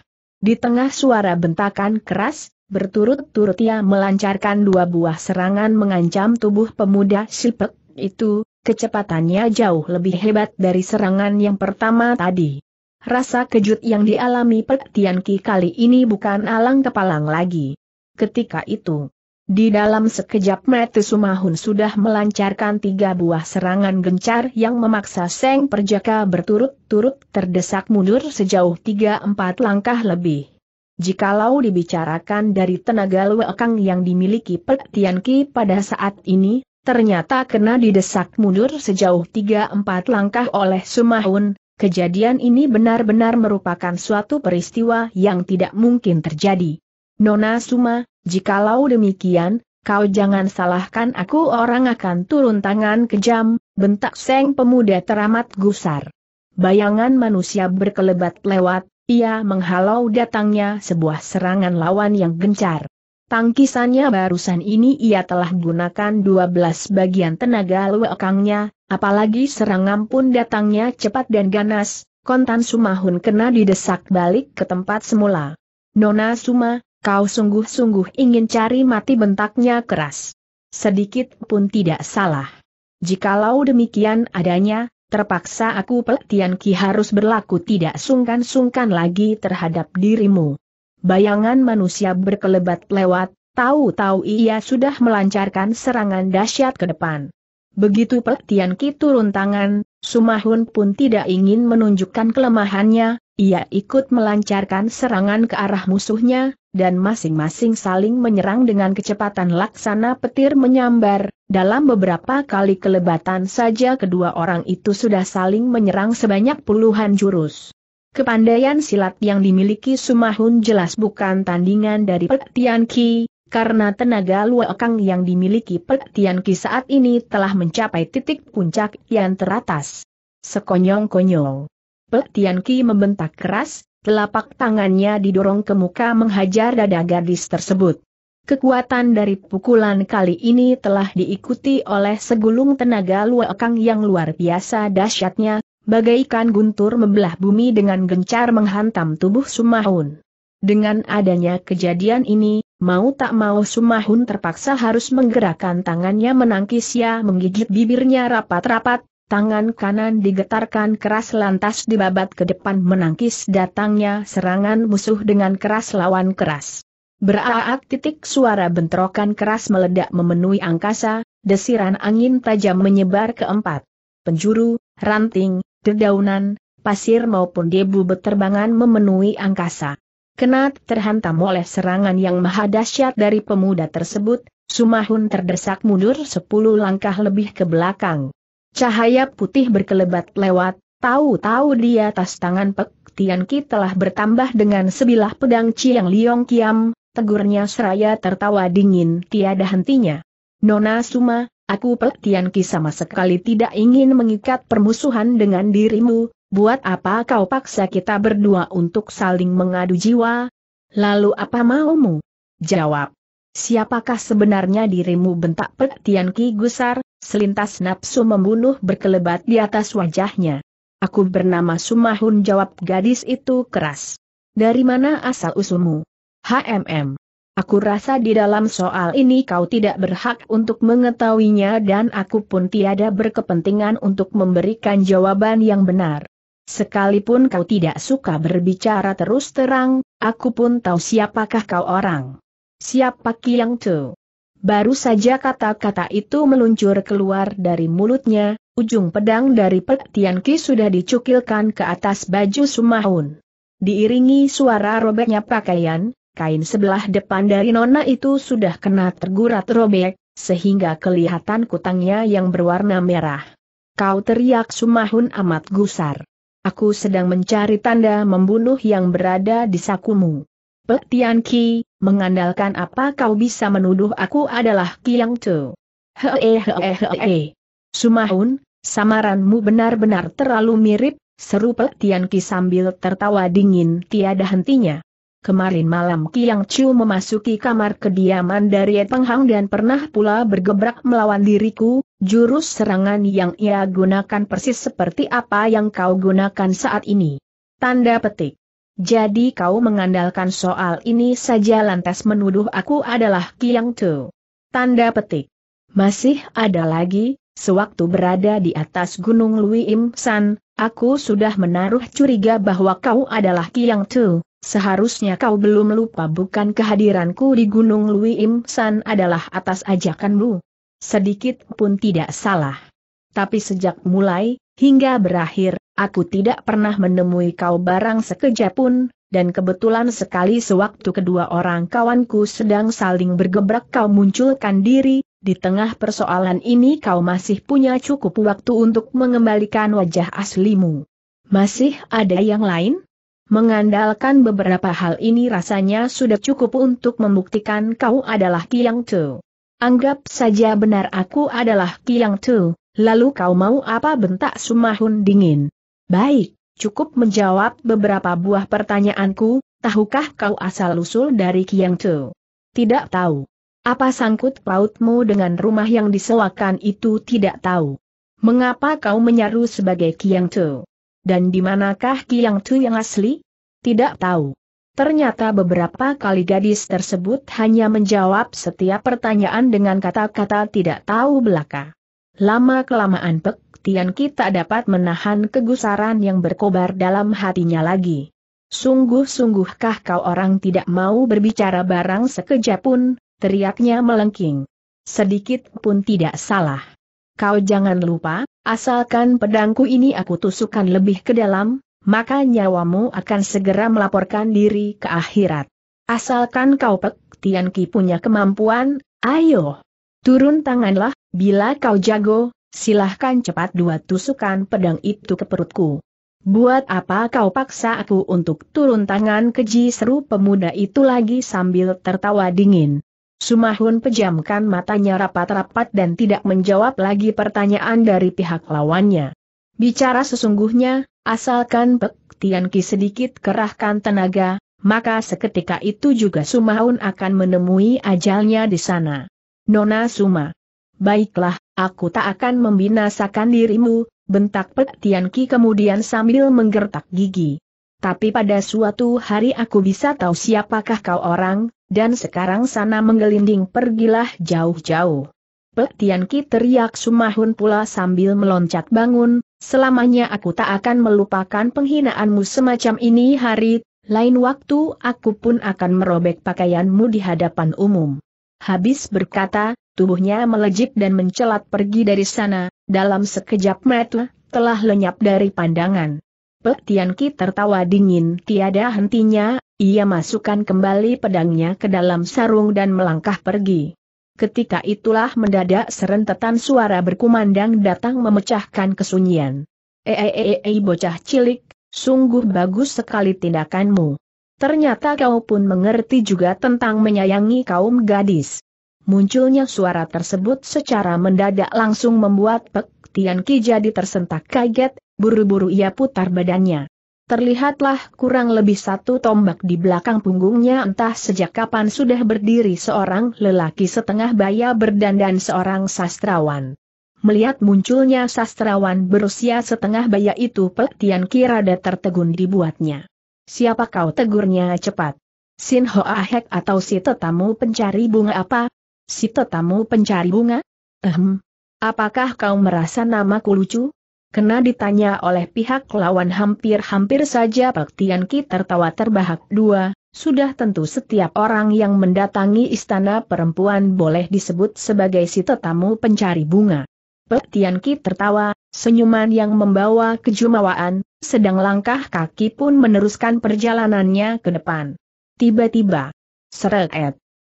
A: Di tengah suara bentakan keras, berturut-turut ia melancarkan dua buah serangan mengancam tubuh pemuda Sipek itu, kecepatannya jauh lebih hebat dari serangan yang pertama tadi. Rasa kejut yang dialami Pek Tianki kali ini bukan alang kepalang lagi. Ketika itu, di dalam sekejap mata Sumahun sudah melancarkan tiga buah serangan gencar yang memaksa Seng Perjaka berturut-turut terdesak mundur sejauh tiga empat langkah lebih. Jikalau dibicarakan dari tenaga luekang yang dimiliki Petianki pada saat ini, ternyata kena didesak mundur sejauh tiga empat langkah oleh Sumahun, kejadian ini benar-benar merupakan suatu peristiwa yang tidak mungkin terjadi. Nona Suma, Jikalau demikian, kau jangan salahkan aku orang akan turun tangan kejam, bentak seng pemuda teramat gusar. Bayangan manusia berkelebat lewat, ia menghalau datangnya sebuah serangan lawan yang gencar. Tangkisannya barusan ini ia telah gunakan 12 bagian tenaga kangnya. apalagi serangan pun datangnya cepat dan ganas, kontan Sumahun kena didesak balik ke tempat semula. Nona Suma, Kau sungguh-sungguh ingin cari mati bentaknya keras. Sedikit pun tidak salah. Jikalau demikian adanya, terpaksa aku Peltian Ki harus berlaku tidak sungkan-sungkan lagi terhadap dirimu. Bayangan manusia berkelebat lewat, tahu-tahu ia sudah melancarkan serangan dahsyat ke depan. Begitu Peltian Ki turun tangan, Sumahun pun tidak ingin menunjukkan kelemahannya, ia ikut melancarkan serangan ke arah musuhnya, dan masing-masing saling menyerang dengan kecepatan laksana petir menyambar, dalam beberapa kali kelebatan saja kedua orang itu sudah saling menyerang sebanyak puluhan jurus. Kepandaian silat yang dimiliki Sumahun jelas bukan tandingan dari Pek Ki, karena tenaga luakang yang dimiliki Pek Ki saat ini telah mencapai titik puncak yang teratas. Sekonyong-konyong. Pek Ki membentak keras, telapak tangannya didorong ke muka menghajar dada gadis tersebut. Kekuatan dari pukulan kali ini telah diikuti oleh segulung tenaga luakang yang luar biasa dahsyatnya, bagaikan guntur membelah bumi dengan gencar menghantam tubuh Sumahun. Dengan adanya kejadian ini, mau tak mau Sumahun terpaksa harus menggerakkan tangannya menangkis ya menggigit bibirnya rapat-rapat, tangan kanan digetarkan keras lantas dibabat ke depan menangkis datangnya serangan musuh dengan keras lawan keras. Beraak titik suara bentrokan keras meledak memenuhi angkasa, desiran angin tajam menyebar ke empat. Penjuru, ranting, dedaunan, pasir maupun debu beterbangan memenuhi angkasa. Kenat terhantam oleh serangan yang maha dahsyat dari pemuda tersebut, Sumahun terdesak mundur sepuluh langkah lebih ke belakang. Cahaya putih berkelebat lewat, tahu-tahu di atas tangan Pek Tian Ki telah bertambah dengan sebilah pedang Ciang Liong Kiam, tegurnya seraya tertawa dingin tiada hentinya. Nona Suma, aku Pek Tian Ki sama sekali tidak ingin mengikat permusuhan dengan dirimu, buat apa kau paksa kita berdua untuk saling mengadu jiwa? Lalu apa maumu? Jawab. Siapakah sebenarnya dirimu bentak Pek Ki gusar, selintas nafsu membunuh berkelebat di atas wajahnya. Aku bernama Sumahun jawab gadis itu keras. Dari mana asal usulmu? HMM. Aku rasa di dalam soal ini kau tidak berhak untuk mengetahuinya dan aku pun tiada berkepentingan untuk memberikan jawaban yang benar. Sekalipun kau tidak suka berbicara terus terang, aku pun tahu siapakah kau orang. Siapa Kiang Tu? Baru saja kata-kata itu meluncur keluar dari mulutnya, ujung pedang dari Pek Ki sudah dicukilkan ke atas baju Sumahun. Diiringi suara robeknya pakaian, kain sebelah depan dari nona itu sudah kena tergurat robek, sehingga kelihatan kutangnya yang berwarna merah. Kau teriak Sumahun amat gusar. Aku sedang mencari tanda membunuh yang berada di sakumu. Pek Ki, mengandalkan apa kau bisa menuduh aku adalah Kiang Tu. Hehehehe. Sumahun, samaranmu benar-benar terlalu mirip, seru Pek Tian Ki sambil tertawa dingin tiada hentinya. Kemarin malam Kiang Chu memasuki kamar kediaman dari Penghang dan pernah pula bergebrak melawan diriku, jurus serangan yang ia gunakan persis seperti apa yang kau gunakan saat ini. Tanda petik. Jadi kau mengandalkan soal ini saja lantas menuduh aku adalah Kiang Tu. Tanda petik. Masih ada lagi, sewaktu berada di atas Gunung Lui Im San, aku sudah menaruh curiga bahwa kau adalah Kiang Tu. Seharusnya kau belum lupa bukan kehadiranku di Gunung Lui Im San adalah atas ajakanmu. Sedikit pun tidak salah. Tapi sejak mulai, hingga berakhir, Aku tidak pernah menemui kau barang sekejap pun, dan kebetulan sekali sewaktu kedua orang kawanku sedang saling bergebrak kau munculkan diri, di tengah persoalan ini kau masih punya cukup waktu untuk mengembalikan wajah aslimu. Masih ada yang lain? Mengandalkan beberapa hal ini rasanya sudah cukup untuk membuktikan kau adalah Kiang Tu. Anggap saja benar aku adalah Kiang Tu, lalu kau mau apa bentak Sumahun dingin. Baik, cukup menjawab beberapa buah pertanyaanku, tahukah kau asal-usul dari Kiang Tu? Tidak tahu. Apa sangkut pautmu dengan rumah yang disewakan itu tidak tahu. Mengapa kau menyaru sebagai Kiang Tu? Dan di manakah Kiang Tu yang asli? Tidak tahu. Ternyata beberapa kali gadis tersebut hanya menjawab setiap pertanyaan dengan kata-kata tidak tahu belaka. Lama-kelamaan Pek Tian Ki tak dapat menahan kegusaran yang berkobar dalam hatinya lagi. Sungguh-sungguhkah kau orang tidak mau berbicara barang sekejap pun, teriaknya melengking. Sedikit pun tidak salah. Kau jangan lupa, asalkan pedangku ini aku tusukkan lebih ke dalam, maka nyawamu akan segera melaporkan diri ke akhirat. Asalkan kau pek, Tian Ki punya kemampuan, ayo. Turun tanganlah, bila kau jago, silahkan cepat dua tusukan pedang itu ke perutku. Buat apa kau paksa aku untuk turun tangan keji seru pemuda itu lagi sambil tertawa dingin. Sumahun pejamkan matanya rapat-rapat dan tidak menjawab lagi pertanyaan dari pihak lawannya. Bicara sesungguhnya, asalkan Pek Tianki sedikit kerahkan tenaga, maka seketika itu juga Sumahun akan menemui ajalnya di sana. Nona Suma. Baiklah, aku tak akan membinasakan dirimu, bentak Pek Tian Ki kemudian sambil menggertak gigi. Tapi pada suatu hari aku bisa tahu siapakah kau orang, dan sekarang sana menggelinding pergilah jauh-jauh. Pek Tian Ki teriak Sumahun pula sambil meloncat bangun, selamanya aku tak akan melupakan penghinaanmu semacam ini hari, lain waktu aku pun akan merobek pakaianmu di hadapan umum. Habis berkata, tubuhnya melejit dan mencelat pergi dari sana, dalam sekejap mata, telah lenyap dari pandangan. Pek Tian Ki tertawa dingin tiada hentinya, ia masukkan kembali pedangnya ke dalam sarung dan melangkah pergi. Ketika itulah mendadak serentetan suara berkumandang datang memecahkan kesunyian. Eeeee bocah cilik, sungguh bagus sekali tindakanmu. Ternyata kau pun mengerti juga tentang menyayangi kaum gadis. Munculnya suara tersebut secara mendadak langsung membuat Pek Tian Ki jadi tersentak kaget, buru-buru ia putar badannya. Terlihatlah kurang lebih satu tombak di belakang punggungnya entah sejak kapan sudah berdiri seorang lelaki setengah baya berdandan seorang sastrawan. Melihat munculnya sastrawan berusia setengah baya itu Pek Tian Ki rada tertegun dibuatnya. Siapa kau tegurnya cepat? Sin Hoa Hek atau si tetamu pencari bunga apa? Si tetamu pencari bunga? Ehem. Apakah kau merasa namaku lucu? Kena ditanya oleh pihak lawan hampir-hampir saja Pak Ki tertawa terbahak dua, sudah tentu setiap orang yang mendatangi istana perempuan boleh disebut sebagai si tetamu pencari bunga. Pak Ki tertawa, senyuman yang membawa kejumawaan, sedang langkah kaki pun meneruskan perjalanannya ke depan. Tiba-tiba, seret,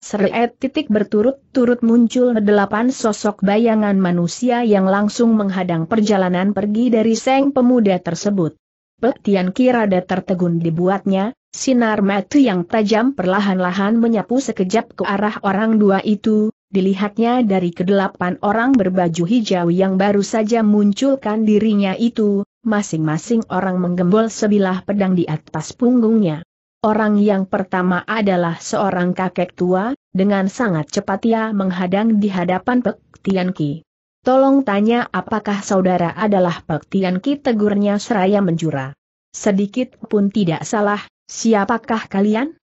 A: seret titik berturut-turut muncul delapan sosok bayangan manusia yang langsung menghadang perjalanan pergi dari seng pemuda tersebut. Petian kirada tertegun dibuatnya, sinar mata yang tajam perlahan-lahan menyapu sekejap ke arah orang dua itu, dilihatnya dari kedelapan orang berbaju hijau yang baru saja munculkan dirinya itu, masing-masing orang menggembol sebilah pedang di atas punggungnya. Orang yang pertama adalah seorang kakek tua, dengan sangat cepat ia menghadang di hadapan Pek Tian Ki. Tolong tanya apakah saudara adalah Pek Tian Ki tegurnya seraya menjura. Sedikit pun tidak salah, siapakah kalian?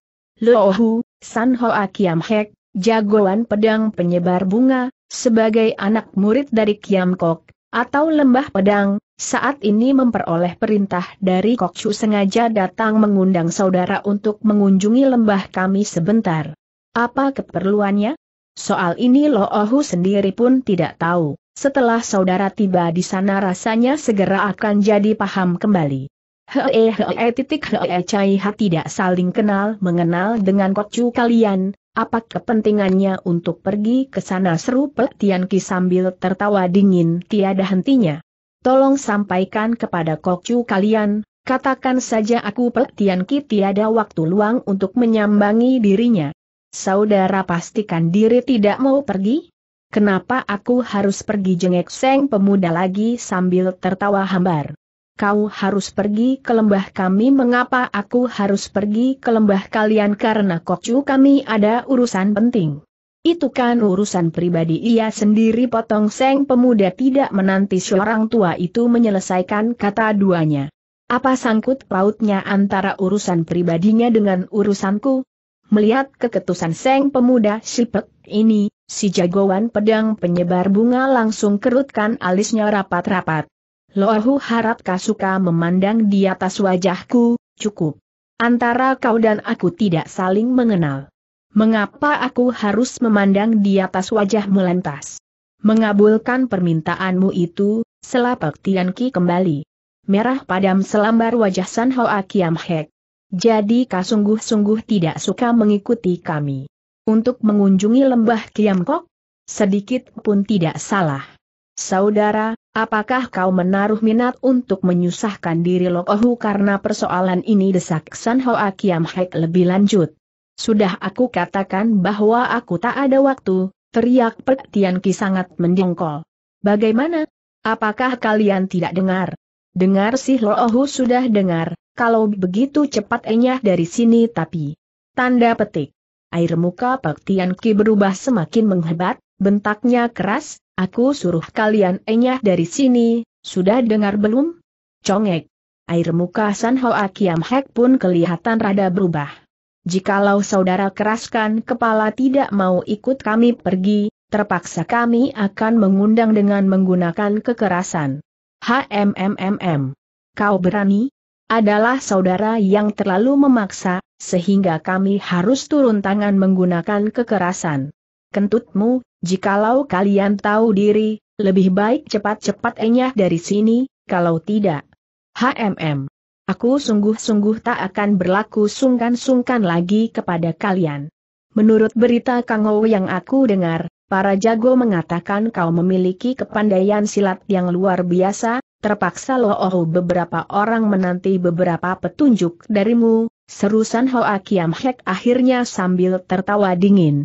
A: Lohu, San Hoa Kiam Hek, jagoan pedang penyebar bunga, sebagai anak murid dari Kiam Kok, atau lembah pedang, saat ini memperoleh perintah dari Kokcu sengaja datang mengundang saudara untuk mengunjungi lembah kami sebentar. Apa keperluannya? Soal ini Lo Ohu sendiri pun tidak tahu. Setelah saudara tiba di sana rasanya segera akan jadi paham kembali. Hehehe titik hehehe Cai tidak saling kenal mengenal dengan Kokcu kalian, apa kepentingannya untuk pergi ke sana seru Pek sambil tertawa dingin tiada hentinya. Tolong sampaikan kepada kokcu kalian, katakan saja aku Pe Tian tiada waktu luang untuk menyambangi dirinya. Saudara pastikan diri tidak mau pergi? Kenapa aku harus pergi jengek seng pemuda lagi sambil tertawa hambar? kau harus pergi ke lembah kami mengapa aku harus pergi ke lembah kalian karena kokcu kami ada urusan penting. Itu kan urusan pribadi ia sendiri potong seng pemuda tidak menanti seorang tua itu menyelesaikan kata duanya. Apa sangkut pautnya antara urusan pribadinya dengan urusanku? Melihat keketusan seng pemuda sipek ini, si jagoan pedang penyebar bunga langsung kerutkan alisnya rapat-rapat. Loahu harap Kasuka memandang di atas wajahku, cukup. Antara kau dan aku tidak saling mengenal. Mengapa aku harus memandang di atas wajahmu lantas? Mengabulkan permintaanmu itu, selapak Ki kembali. Merah padam selambar wajah San Hoa Kiam Hek. Jadi kau sungguh-sungguh tidak suka mengikuti kami. Untuk mengunjungi lembah Kiam Kok? Sedikit pun tidak salah. Saudara, apakah kau menaruh minat untuk menyusahkan diri Lokohu karena persoalan ini desak San Hoa Kiam Hek lebih lanjut? Sudah aku katakan bahwa aku tak ada waktu, teriak Pek Tian Ki sangat mendengkol. Bagaimana? Apakah kalian tidak dengar? Dengar sih Lokohu sudah dengar, kalau begitu cepat enyah dari sini tapi. Tanda petik. Air muka Pek Tian Ki berubah semakin menghebat, Bentaknya keras, aku suruh kalian enyah dari sini, sudah dengar belum? Congek. Air muka San Hoa Kiam Hek pun kelihatan rada berubah. Jikalau saudara keraskan kepala tidak mau ikut kami pergi, terpaksa kami akan mengundang dengan menggunakan kekerasan. HMMMM. Kau berani? Adalah saudara yang terlalu memaksa, sehingga kami harus turun tangan menggunakan kekerasan kentutmu, jikalau kalian tahu diri, lebih baik cepat-cepat enyah dari sini, kalau tidak. HMM. Aku sungguh-sungguh tak akan berlaku sungkan-sungkan lagi kepada kalian. Menurut berita Kang Ou yang aku dengar, para jago mengatakan kau memiliki kepandaian silat yang luar biasa, terpaksa oh beberapa orang menanti beberapa petunjuk darimu, serusan Hoa Kiam Hek akhirnya sambil tertawa dingin.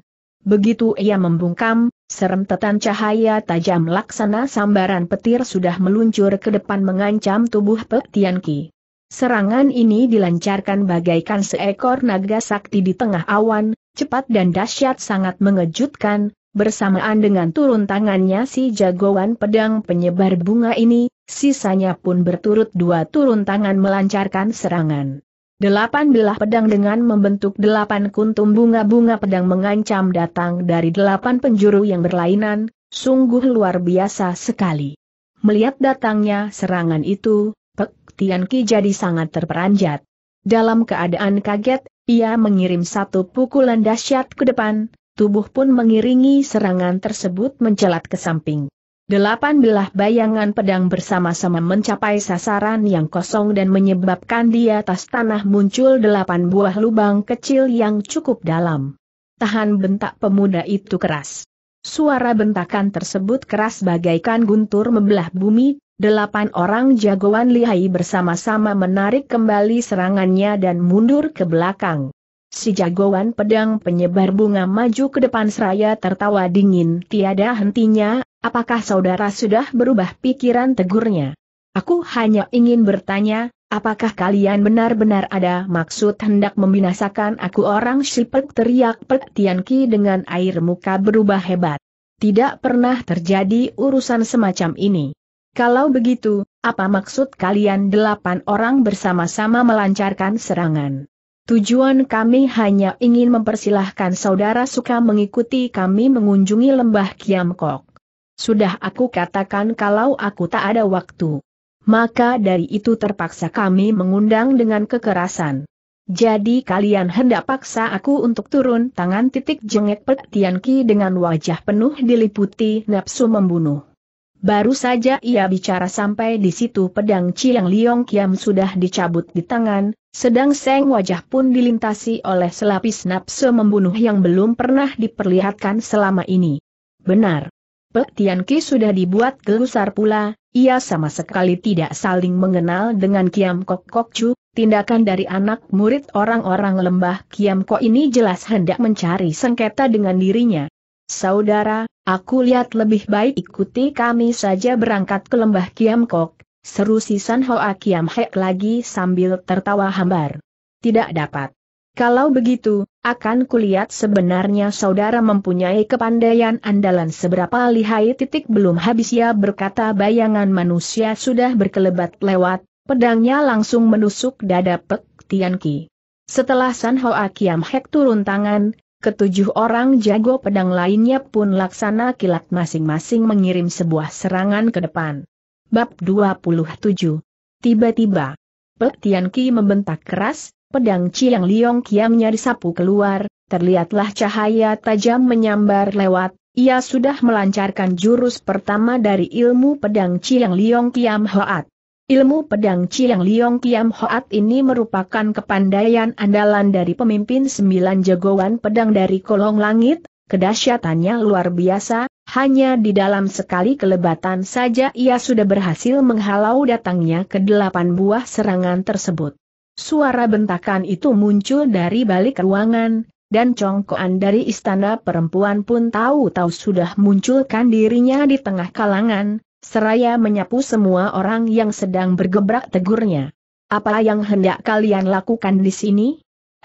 A: Begitu ia membungkam, serem tetan cahaya tajam laksana sambaran petir sudah meluncur ke depan mengancam tubuh Pek Ki. Serangan ini dilancarkan bagaikan seekor naga sakti di tengah awan, cepat dan dahsyat sangat mengejutkan, bersamaan dengan turun tangannya si jagoan pedang penyebar bunga ini, sisanya pun berturut dua turun tangan melancarkan serangan. Delapan belah pedang dengan membentuk delapan kuntum bunga-bunga pedang mengancam datang dari delapan penjuru yang berlainan, sungguh luar biasa sekali. Melihat datangnya serangan itu, Pek Tian Ki jadi sangat terperanjat. Dalam keadaan kaget, ia mengirim satu pukulan dahsyat ke depan, tubuh pun mengiringi serangan tersebut mencelat ke samping. Delapan belah bayangan pedang bersama-sama mencapai sasaran yang kosong dan menyebabkan di atas tanah muncul delapan buah lubang kecil yang cukup dalam. Tahan bentak pemuda itu keras. Suara bentakan tersebut keras bagaikan guntur membelah bumi, delapan orang jagoan lihai bersama-sama menarik kembali serangannya dan mundur ke belakang. Si jagoan pedang penyebar bunga maju ke depan seraya tertawa dingin tiada hentinya, Apakah saudara sudah berubah pikiran tegurnya? Aku hanya ingin bertanya, apakah kalian benar-benar ada maksud hendak membinasakan aku orang Shipek teriak Pek Tianki dengan air muka berubah hebat. Tidak pernah terjadi urusan semacam ini. Kalau begitu, apa maksud kalian delapan orang bersama-sama melancarkan serangan? Tujuan kami hanya ingin mempersilahkan saudara suka mengikuti kami mengunjungi lembah Kiamkok. Sudah aku katakan kalau aku tak ada waktu. Maka dari itu terpaksa kami mengundang dengan kekerasan. Jadi kalian hendak paksa aku untuk turun tangan titik jengek petianki dengan wajah penuh diliputi nafsu membunuh. Baru saja ia bicara sampai di situ pedang Ciang Liong Kiam sudah dicabut di tangan, sedang seng wajah pun dilintasi oleh selapis nafsu membunuh yang belum pernah diperlihatkan selama ini. Benar. Pek Tian Ki sudah dibuat gelusar pula, ia sama sekali tidak saling mengenal dengan Kiam Kok Kok Chu, tindakan dari anak murid orang-orang lembah Kiam Kok ini jelas hendak mencari sengketa dengan dirinya. Saudara, aku lihat lebih baik ikuti kami saja berangkat ke lembah Kiam Kok, seru si San Hoa Kiam Hek lagi sambil tertawa hambar. Tidak dapat. Kalau begitu, akan kulihat sebenarnya saudara mempunyai kepandaian andalan seberapa lihai titik belum habis ya berkata bayangan manusia sudah berkelebat lewat, pedangnya langsung menusuk dada Pek Ki. Setelah San Hoa Kiam Hek turun tangan, ketujuh orang jago pedang lainnya pun laksana kilat masing-masing mengirim sebuah serangan ke depan. Bab 27 Tiba-tiba, Pek Ki membentak keras, Pedang Chiang Liong Kiamnya disapu keluar, terlihatlah cahaya tajam menyambar lewat, ia sudah melancarkan jurus pertama dari ilmu pedang Chiang Liong Kiam Hoat. Ilmu pedang Chiang Liong Kiam Hoat ini merupakan kepandaian andalan dari pemimpin sembilan jagoan pedang dari kolong langit, kedahsyatannya luar biasa, hanya di dalam sekali kelebatan saja ia sudah berhasil menghalau datangnya ke delapan buah serangan tersebut. Suara bentakan itu muncul dari balik ruangan, dan congkoan dari istana perempuan pun tahu-tahu sudah munculkan dirinya di tengah kalangan, seraya menyapu semua orang yang sedang bergebrak tegurnya. Apa yang hendak kalian lakukan di sini?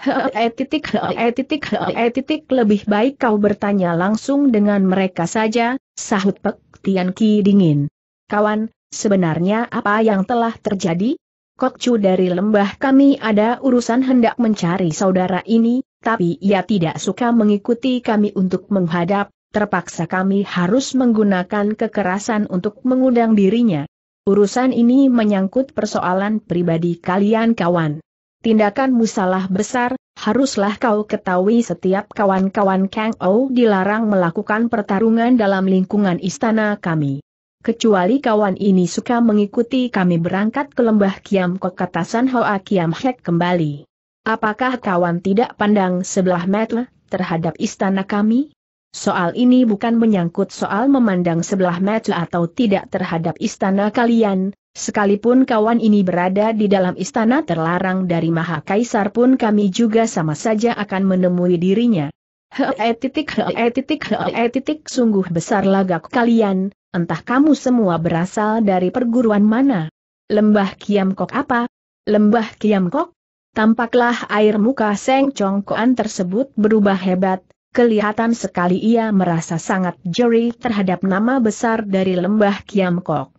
A: Hee titik hee titik titik lebih baik kau bertanya langsung dengan mereka saja, sahut Pek Tian Ki dingin. Kawan, sebenarnya apa yang telah terjadi? Kok cu dari lembah kami ada urusan hendak mencari saudara ini, tapi ia tidak suka mengikuti kami untuk menghadap, terpaksa kami harus menggunakan kekerasan untuk mengundang dirinya. Urusan ini menyangkut persoalan pribadi kalian kawan. Tindakanmu salah besar, haruslah kau ketahui setiap kawan-kawan Kang Ou dilarang melakukan pertarungan dalam lingkungan istana kami kecuali kawan ini suka mengikuti kami berangkat ke lembah Kiam Kok kata Hoa Kiam Hek kembali. Apakah kawan tidak pandang sebelah mata terhadap istana kami? Soal ini bukan menyangkut soal memandang sebelah mata atau tidak terhadap istana kalian, sekalipun kawan ini berada di dalam istana terlarang dari Maha Kaisar pun kami juga sama saja akan menemui dirinya. Hee titik hee titik hee titik sungguh besar lagak kalian, entah kamu semua berasal dari perguruan mana. Lembah Kiamkok apa? Lembah Kiamkok? Tampaklah air muka Seng Congkoan tersebut berubah hebat, kelihatan sekali ia merasa sangat jeri terhadap nama besar dari lembah Kiamkok.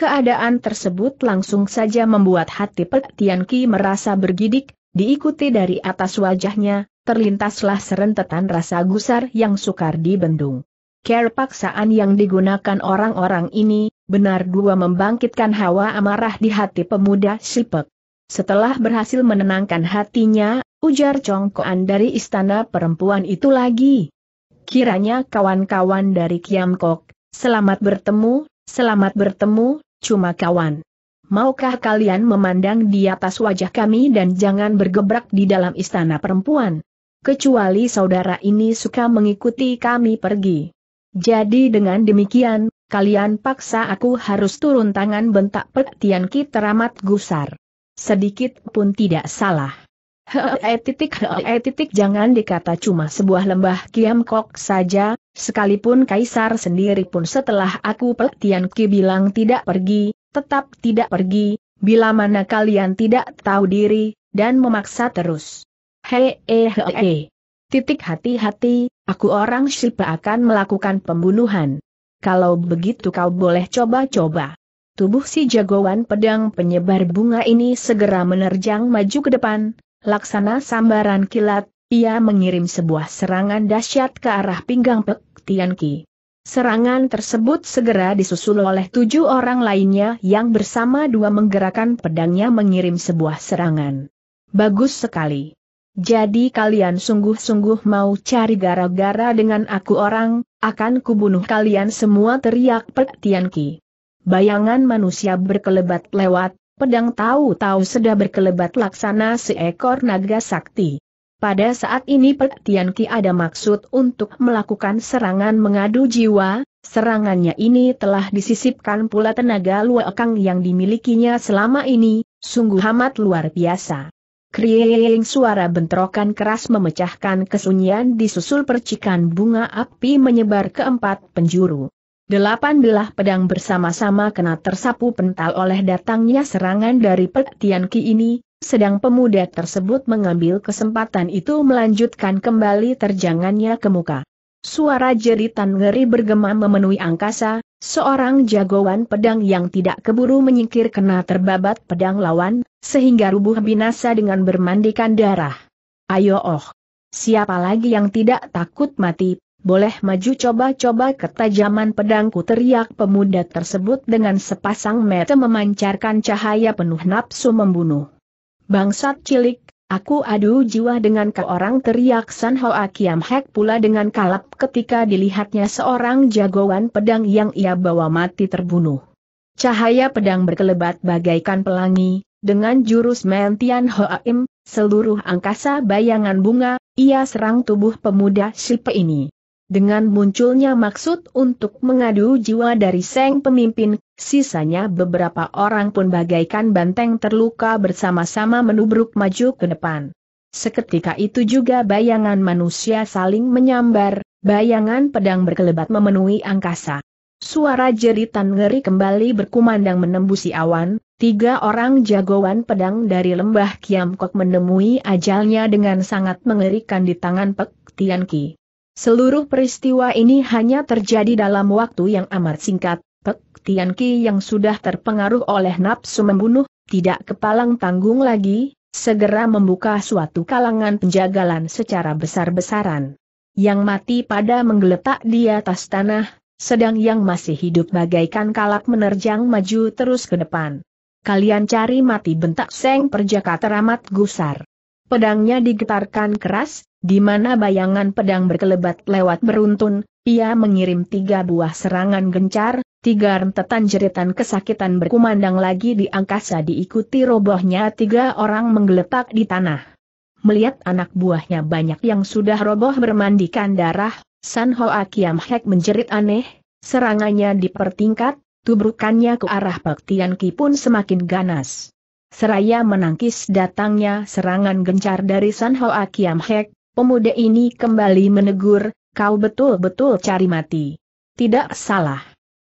A: Keadaan tersebut langsung saja membuat hati Pek Tian Ki merasa bergidik, diikuti dari atas wajahnya, terlintaslah serentetan rasa gusar yang sukar dibendung. Care paksaan yang digunakan orang-orang ini, benar dua membangkitkan hawa amarah di hati pemuda Sipek. Setelah berhasil menenangkan hatinya, ujar congkoan dari istana perempuan itu lagi. Kiranya kawan-kawan dari Kiamkok, selamat bertemu, selamat bertemu, cuma kawan. Maukah kalian memandang di atas wajah kami dan jangan bergebrak di dalam istana perempuan? Kecuali saudara ini suka mengikuti kami pergi. Jadi dengan demikian, kalian paksa aku harus turun tangan bentak Pek Ki teramat gusar. Sedikit pun tidak salah. Hee titik hee titik jangan dikata cuma sebuah lembah kiam kok saja, sekalipun kaisar sendiri pun setelah aku Pek Tian Ki bilang tidak pergi, tetap tidak pergi, bila mana kalian tidak tahu diri, dan memaksa terus. Hei, hei, hei. Titik hati-hati, Aku orang siapa akan melakukan pembunuhan. Kalau begitu kau boleh coba-coba. Tubuh si jagoan pedang penyebar bunga ini segera menerjang maju ke depan, laksana sambaran kilat, ia mengirim sebuah serangan dahsyat ke arah pinggang Pek Ki. Serangan tersebut segera disusul oleh tujuh orang lainnya yang bersama dua menggerakkan pedangnya mengirim sebuah serangan. Bagus sekali. Jadi kalian sungguh-sungguh mau cari gara-gara dengan aku orang, akan kubunuh kalian semua teriak Pek Ki. Bayangan manusia berkelebat lewat, pedang tahu-tahu sudah berkelebat laksana seekor naga sakti. Pada saat ini Pek Ki ada maksud untuk melakukan serangan mengadu jiwa, serangannya ini telah disisipkan pula tenaga luakang yang dimilikinya selama ini, sungguh amat luar biasa. Kriing suara bentrokan keras memecahkan kesunyian disusul percikan bunga api menyebar ke empat penjuru. Delapan belah pedang bersama-sama kena tersapu pental oleh datangnya serangan dari petian Ki ini, sedang pemuda tersebut mengambil kesempatan itu melanjutkan kembali terjangannya ke muka. Suara jeritan ngeri bergema memenuhi angkasa, seorang jagoan pedang yang tidak keburu menyingkir kena terbabat pedang lawan, sehingga rubuh binasa dengan bermandikan darah. Ayo oh! Siapa lagi yang tidak takut mati, boleh maju coba-coba ketajaman pedangku teriak pemuda tersebut dengan sepasang mata memancarkan cahaya penuh nafsu membunuh. Bangsat cilik, Aku adu jiwa dengan ke orang teriak San Hoa Kiam Hek pula dengan kalap ketika dilihatnya seorang jagoan pedang yang ia bawa mati terbunuh. Cahaya pedang berkelebat bagaikan pelangi, dengan jurus Mentian Im, seluruh angkasa bayangan bunga, ia serang tubuh pemuda Sipe ini. Dengan munculnya maksud untuk mengadu jiwa dari Seng pemimpin, sisanya beberapa orang pun bagaikan banteng terluka bersama-sama menubruk maju ke depan. Seketika itu juga bayangan manusia saling menyambar, bayangan pedang berkelebat memenuhi angkasa. Suara jeritan ngeri kembali berkumandang menembusi awan, tiga orang jagoan pedang dari lembah Kiamkok menemui ajalnya dengan sangat mengerikan di tangan Pek Ki. Seluruh peristiwa ini hanya terjadi dalam waktu yang amat singkat, Pek Tian Ki yang sudah terpengaruh oleh nafsu membunuh, tidak kepalang tanggung lagi, segera membuka suatu kalangan penjagalan secara besar-besaran. Yang mati pada menggeletak di atas tanah, sedang yang masih hidup bagaikan kalak menerjang maju terus ke depan. Kalian cari mati bentak Seng Perjaka teramat gusar. Pedangnya digetarkan keras, di mana bayangan pedang berkelebat lewat beruntun, ia mengirim tiga buah serangan gencar, tiga rentetan jeritan kesakitan berkumandang lagi di angkasa diikuti robohnya tiga orang menggeletak di tanah. Melihat anak buahnya banyak yang sudah roboh bermandikan darah, San Hoa Kiam Hek menjerit aneh, serangannya dipertingkat, tubrukannya ke arah Pak Tian Ki pun semakin ganas. Seraya menangkis datangnya serangan gencar dari San Hoa Kiam Hek, Pemuda ini kembali menegur, kau betul-betul cari mati. Tidak salah.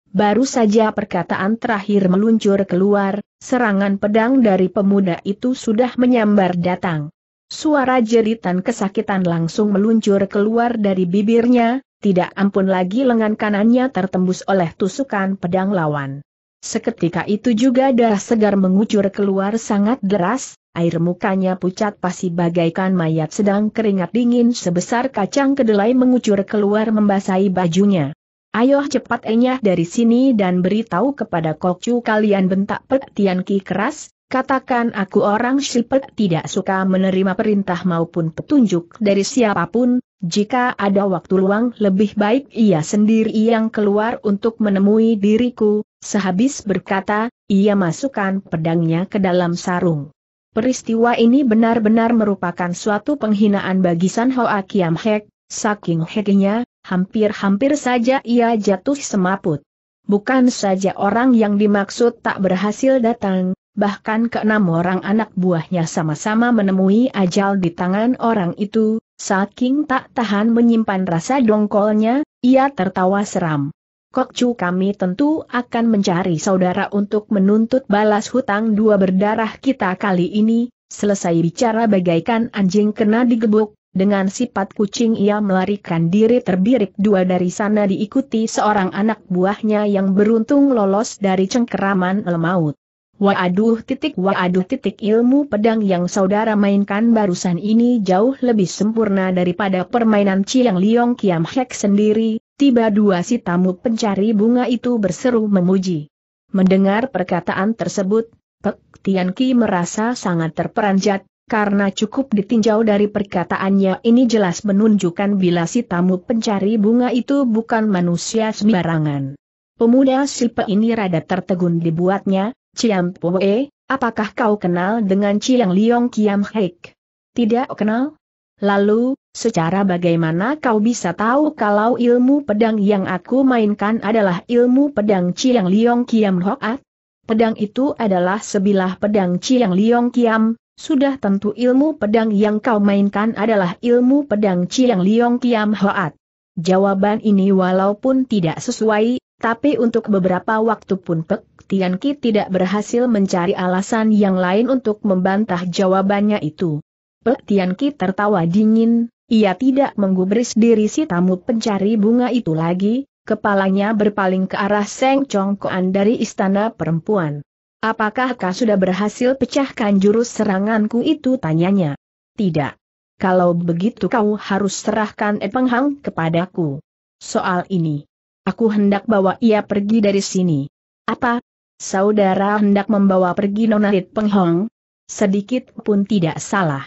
A: Baru saja perkataan terakhir meluncur keluar, serangan pedang dari pemuda itu sudah menyambar datang. Suara jeritan kesakitan langsung meluncur keluar dari bibirnya, tidak ampun lagi lengan kanannya tertembus oleh tusukan pedang lawan. Seketika itu juga darah segar mengucur keluar sangat deras, air mukanya pucat pasti bagaikan mayat sedang keringat dingin sebesar kacang kedelai mengucur keluar membasahi bajunya. Ayo cepat enyah dari sini dan beritahu kepada Kokcu kalian bentak Pek Ki keras, Katakan aku orang Shilpet tidak suka menerima perintah maupun petunjuk dari siapapun, jika ada waktu luang lebih baik ia sendiri yang keluar untuk menemui diriku, sehabis berkata, ia masukkan pedangnya ke dalam sarung. Peristiwa ini benar-benar merupakan suatu penghinaan bagi San Hoa Kiam Hek, saking heknya, hampir-hampir saja ia jatuh semaput. Bukan saja orang yang dimaksud tak berhasil datang, bahkan keenam orang anak buahnya sama-sama menemui ajal di tangan orang itu, saking tak tahan menyimpan rasa dongkolnya, ia tertawa seram. Kokcu kami tentu akan mencari saudara untuk menuntut balas hutang dua berdarah kita kali ini, selesai bicara bagaikan anjing kena digebuk, dengan sifat kucing ia melarikan diri terbirik dua dari sana diikuti seorang anak buahnya yang beruntung lolos dari cengkeraman lemaut. Waduh titik waduh titik ilmu pedang yang saudara mainkan barusan ini jauh lebih sempurna daripada permainan Chiang Liong Kiam Hek sendiri, tiba dua si tamu pencari bunga itu berseru memuji. Mendengar perkataan tersebut, Pek Tian Ki merasa sangat terperanjat, karena cukup ditinjau dari perkataannya ini jelas menunjukkan bila si tamu pencari bunga itu bukan manusia sembarangan. Pemuda Sipe ini rada tertegun dibuatnya, Ciam Poe, apakah kau kenal dengan Ciang Liong Kiam Hek? Tidak kenal? Lalu, secara bagaimana kau bisa tahu kalau ilmu pedang yang aku mainkan adalah ilmu pedang Ciang Liong Kiam Hoat? Pedang itu adalah sebilah pedang Ciang Liong Kiam, sudah tentu ilmu pedang yang kau mainkan adalah ilmu pedang Ciang Liong Kiam Hoat. Jawaban ini walaupun tidak sesuai, tapi untuk beberapa waktu pun Pek Tian Ki tidak berhasil mencari alasan yang lain untuk membantah jawabannya itu. Pek Tian Ki tertawa dingin, ia tidak menggubris diri si tamu pencari bunga itu lagi, kepalanya berpaling ke arah Seng Koan dari istana perempuan. Apakah kau sudah berhasil pecahkan jurus seranganku itu tanyanya? Tidak. Kalau begitu kau harus serahkan Epeng Hang kepadaku. Soal ini, Aku hendak bawa ia pergi dari sini. Apa? Saudara hendak membawa pergi Nonarit Penghong? Sedikit pun tidak salah.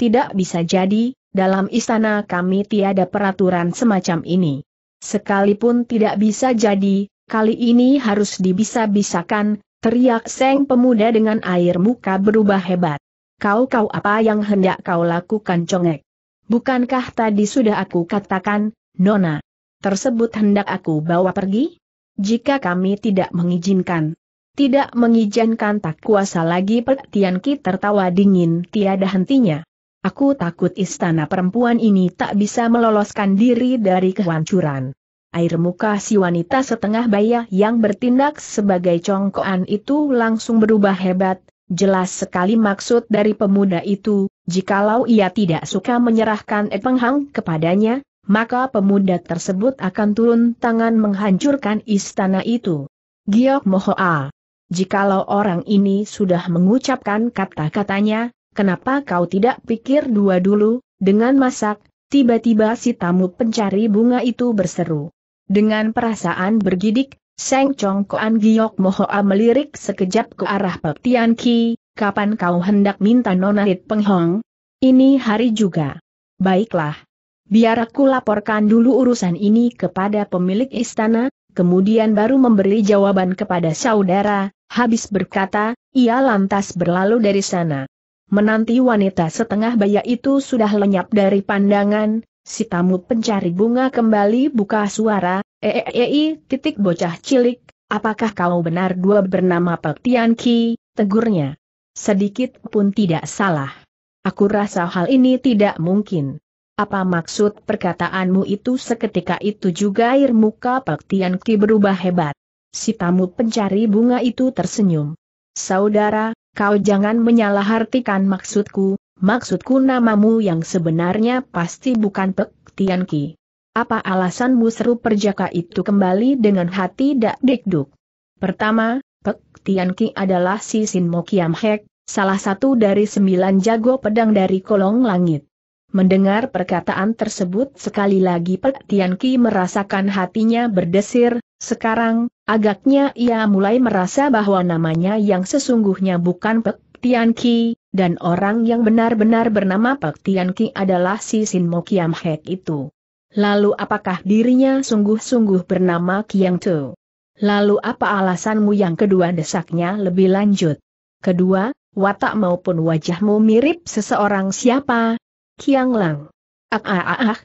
A: Tidak bisa jadi, dalam istana kami tiada peraturan semacam ini. Sekalipun tidak bisa jadi, kali ini harus dibisa-bisakan, teriak Seng pemuda dengan air muka berubah hebat. Kau-kau apa yang hendak kau lakukan congek? Bukankah tadi sudah aku katakan, Nona? tersebut hendak aku bawa pergi? Jika kami tidak mengizinkan. Tidak mengizinkan tak kuasa lagi Petian Ki tertawa dingin tiada hentinya. Aku takut istana perempuan ini tak bisa meloloskan diri dari kehancuran. Air muka si wanita setengah baya yang bertindak sebagai congkoan itu langsung berubah hebat, jelas sekali maksud dari pemuda itu, jikalau ia tidak suka menyerahkan Penghang kepadanya, maka pemuda tersebut akan turun tangan menghancurkan istana itu. Giok Mohoa. Jikalau orang ini sudah mengucapkan kata-katanya, kenapa kau tidak pikir dua dulu, dengan masak, tiba-tiba si tamu pencari bunga itu berseru. Dengan perasaan bergidik, Seng Chong Koan Giok Mohoa melirik sekejap ke arah Pek Tian Ki, kapan kau hendak minta nona Hit Penghong? Ini hari juga. Baiklah, biar aku laporkan dulu urusan ini kepada pemilik istana, kemudian baru memberi jawaban kepada saudara, habis berkata, ia lantas berlalu dari sana. Menanti wanita setengah baya itu sudah lenyap dari pandangan, si tamu pencari bunga kembali buka suara, eeei eh, eh, eh, titik bocah cilik, apakah kau benar dua bernama Pek Tian Ki, tegurnya. Sedikit pun tidak salah. Aku rasa hal ini tidak mungkin. Apa maksud perkataanmu itu seketika itu juga air muka Pek Tian Ki berubah hebat. Si tamu pencari bunga itu tersenyum. Saudara, kau jangan menyalahartikan maksudku, maksudku namamu yang sebenarnya pasti bukan Pek Tian Ki. Apa alasanmu seru perjaka itu kembali dengan hati dak dikduk? Pertama, Pek Tian Ki adalah si Sin Mo Kiam Hek, salah satu dari sembilan jago pedang dari kolong langit. Mendengar perkataan tersebut sekali lagi Pek Tian Ki merasakan hatinya berdesir, sekarang, agaknya ia mulai merasa bahwa namanya yang sesungguhnya bukan Pek Tian Ki, dan orang yang benar-benar bernama Pek Tian Ki adalah si Sin Mo Kiam Hek itu. Lalu apakah dirinya sungguh-sungguh bernama Kiang Tu? Lalu apa alasanmu yang kedua desaknya lebih lanjut? Kedua, watak maupun wajahmu mirip seseorang siapa, Kiang Lang. Ah, ah, ah, ah.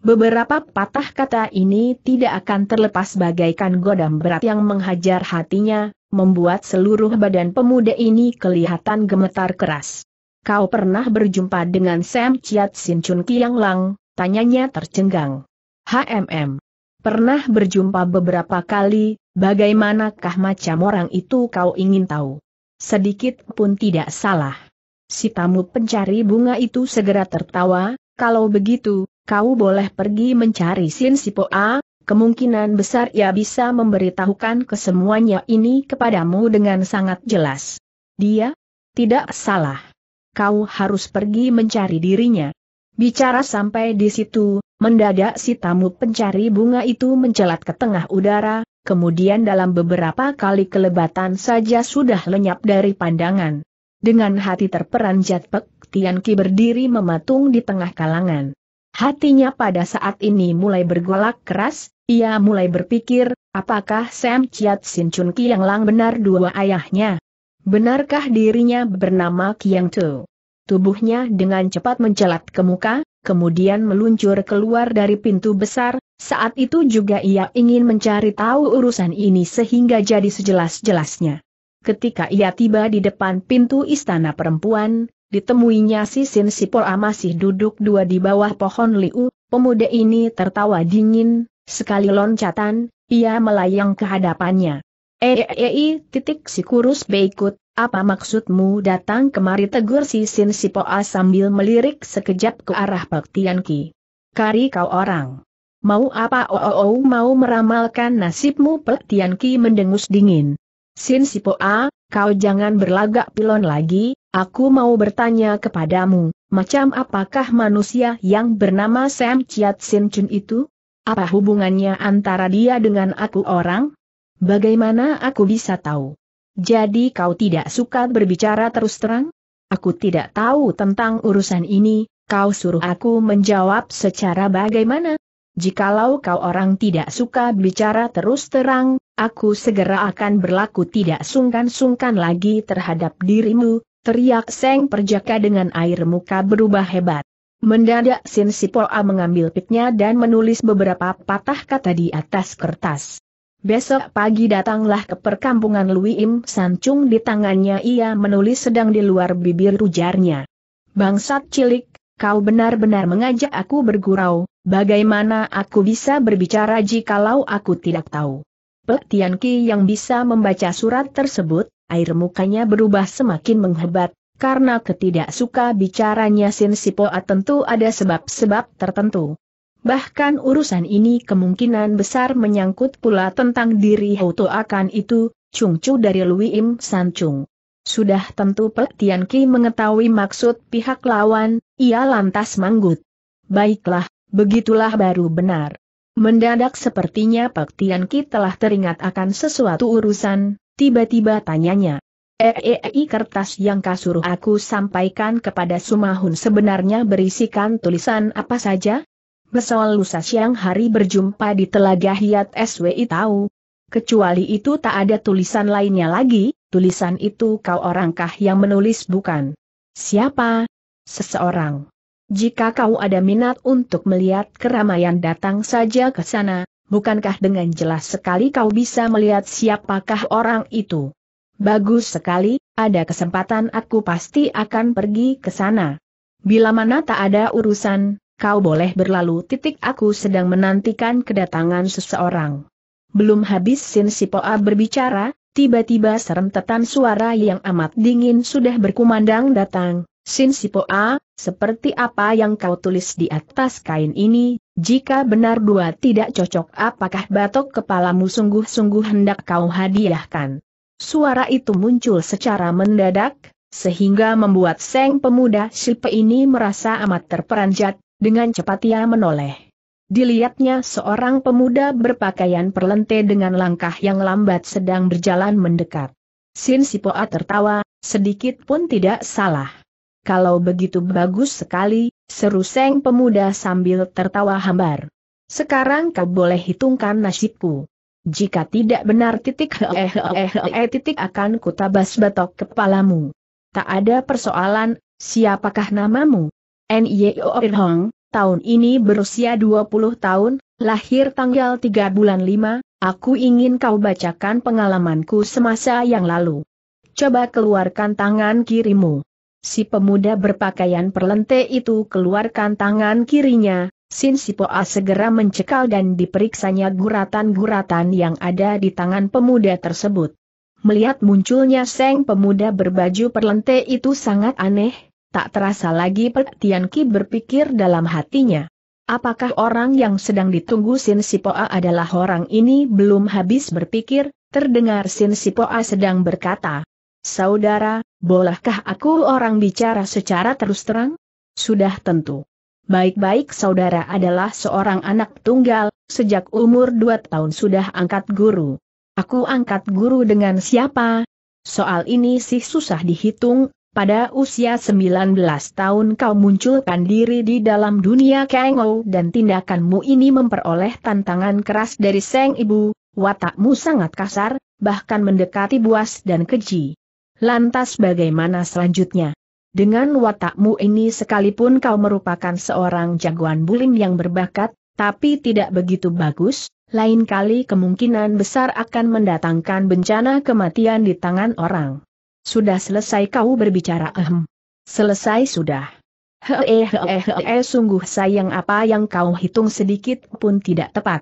A: Beberapa patah kata ini tidak akan terlepas bagaikan godam berat yang menghajar hatinya, membuat seluruh badan pemuda ini kelihatan gemetar keras. Kau pernah berjumpa dengan Sam Chiat Sin Chun Kiang Lang, tanyanya tercenggang. HMM. Pernah berjumpa beberapa kali, bagaimanakah macam orang itu kau ingin tahu? Sedikit pun tidak salah. Si tamu pencari bunga itu segera tertawa, kalau begitu, kau boleh pergi mencari Sin Sipoa, kemungkinan besar ia bisa memberitahukan kesemuanya ini kepadamu dengan sangat jelas. Dia? Tidak salah. Kau harus pergi mencari dirinya. Bicara sampai di situ, mendadak si tamu pencari bunga itu mencelat ke tengah udara, kemudian dalam beberapa kali kelebatan saja sudah lenyap dari pandangan. Dengan hati terperanjat Pek Tian Ki berdiri mematung di tengah kalangan. Hatinya pada saat ini mulai bergolak keras, ia mulai berpikir, apakah Sam Chiat Sin Chun Ki Yang Lang benar dua ayahnya? Benarkah dirinya bernama Kiang Tu? Tubuhnya dengan cepat mencelat ke muka, kemudian meluncur keluar dari pintu besar, saat itu juga ia ingin mencari tahu urusan ini sehingga jadi sejelas-jelasnya. Ketika ia tiba di depan pintu istana perempuan, ditemuinya si Sin Sipoa masih duduk dua di bawah pohon liu, pemuda ini tertawa dingin, sekali loncatan, ia melayang ke hadapannya. Eei, eh, eh, eh, titik si kurus beikut, apa maksudmu datang kemari tegur si Sin Sipoa sambil melirik sekejap ke arah Pak Tianki. Kari kau orang. Mau apa oh, oh, oh mau meramalkan nasibmu Pak Tianki mendengus dingin. Sin Sipoa, kau jangan berlagak pilon lagi, aku mau bertanya kepadamu, macam apakah manusia yang bernama Sam Chiat Sin Chun itu? Apa hubungannya antara dia dengan aku orang? Bagaimana aku bisa tahu? Jadi kau tidak suka berbicara terus terang? Aku tidak tahu tentang urusan ini, kau suruh aku menjawab secara bagaimana? jikalau kau orang tidak suka bicara terus terang, aku segera akan berlaku tidak sungkan-sungkan lagi terhadap dirimu, teriak Seng Perjaka dengan air muka berubah hebat. Mendadak Sin Sipoa mengambil piknya dan menulis beberapa patah kata di atas kertas. Besok pagi datanglah ke perkampungan Lui Im Sancung di tangannya ia menulis sedang di luar bibir ujarnya. Bangsat cilik, kau benar-benar mengajak aku bergurau, bagaimana aku bisa berbicara jikalau aku tidak tahu. Pek Tian yang bisa membaca surat tersebut, air mukanya berubah semakin menghebat, karena ketidak suka bicaranya Sin Sipoa tentu ada sebab-sebab tertentu. Bahkan urusan ini kemungkinan besar menyangkut pula tentang diri Houto akan itu, Chung Chu dari Lui Im San Chung. Sudah tentu Pek Tian Ki mengetahui maksud pihak lawan, ia lantas manggut. Baiklah, begitulah baru benar. Mendadak sepertinya Pek Tian Ki telah teringat akan sesuatu urusan, tiba-tiba tanyanya. e kertas yang kasuruh aku sampaikan kepada Sumahun sebenarnya berisikan tulisan apa saja? Besol lusa siang hari berjumpa di Telaga Hiat SWI tahu. Kecuali itu tak ada tulisan lainnya lagi, tulisan itu kau orangkah yang menulis bukan? Siapa? Seseorang. Jika kau ada minat untuk melihat keramaian datang saja ke sana, bukankah dengan jelas sekali kau bisa melihat siapakah orang itu? Bagus sekali, ada kesempatan aku pasti akan pergi ke sana. Bila mana tak ada urusan, kau boleh berlalu titik aku sedang menantikan kedatangan seseorang. Belum habis Sin Sipoa berbicara, Tiba-tiba serentetan suara yang amat dingin sudah berkumandang datang, Sin Sipoa, seperti apa yang kau tulis di atas kain ini, jika benar dua tidak cocok apakah batok kepalamu sungguh-sungguh hendak kau hadiahkan. Suara itu muncul secara mendadak, sehingga membuat Seng pemuda Sipe ini merasa amat terperanjat, dengan cepat ia menoleh. Dilihatnya seorang pemuda berpakaian perlente dengan langkah yang lambat sedang berjalan mendekat. Sin Sipoa tertawa, sedikit pun tidak salah. Kalau begitu bagus sekali, seru Seng pemuda sambil tertawa hambar. Sekarang kau boleh hitungkan nasibku. Jika tidak benar titik hee eh eh eh, titik akan kutabas batok kepalamu. Tak ada persoalan, siapakah namamu? N.Y.O. Irhong tahun ini berusia 20 tahun, lahir tanggal 3 bulan 5, aku ingin kau bacakan pengalamanku semasa yang lalu. Coba keluarkan tangan kirimu. Si pemuda berpakaian perlente itu keluarkan tangan kirinya, Sin Sipoa segera mencekal dan diperiksanya guratan-guratan yang ada di tangan pemuda tersebut. Melihat munculnya seng pemuda berbaju perlente itu sangat aneh, Tak terasa lagi Pek Tian Ki berpikir dalam hatinya. Apakah orang yang sedang ditunggu Sin Sipoa adalah orang ini belum habis berpikir, terdengar Sin Sipoa sedang berkata. Saudara, bolehkah aku orang bicara secara terus terang? Sudah tentu. Baik-baik saudara adalah seorang anak tunggal, sejak umur dua tahun sudah angkat guru. Aku angkat guru dengan siapa? Soal ini sih susah dihitung, pada usia 19 tahun kau munculkan diri di dalam dunia Kengou dan tindakanmu ini memperoleh tantangan keras dari Seng Ibu, watakmu sangat kasar, bahkan mendekati buas dan keji. Lantas bagaimana selanjutnya? Dengan watakmu ini sekalipun kau merupakan seorang jagoan bulim yang berbakat, tapi tidak begitu bagus, lain kali kemungkinan besar akan mendatangkan bencana kematian di tangan orang. Sudah selesai kau berbicara ehem. Selesai sudah. Hee hee hee sungguh sayang apa yang kau hitung sedikit pun tidak tepat.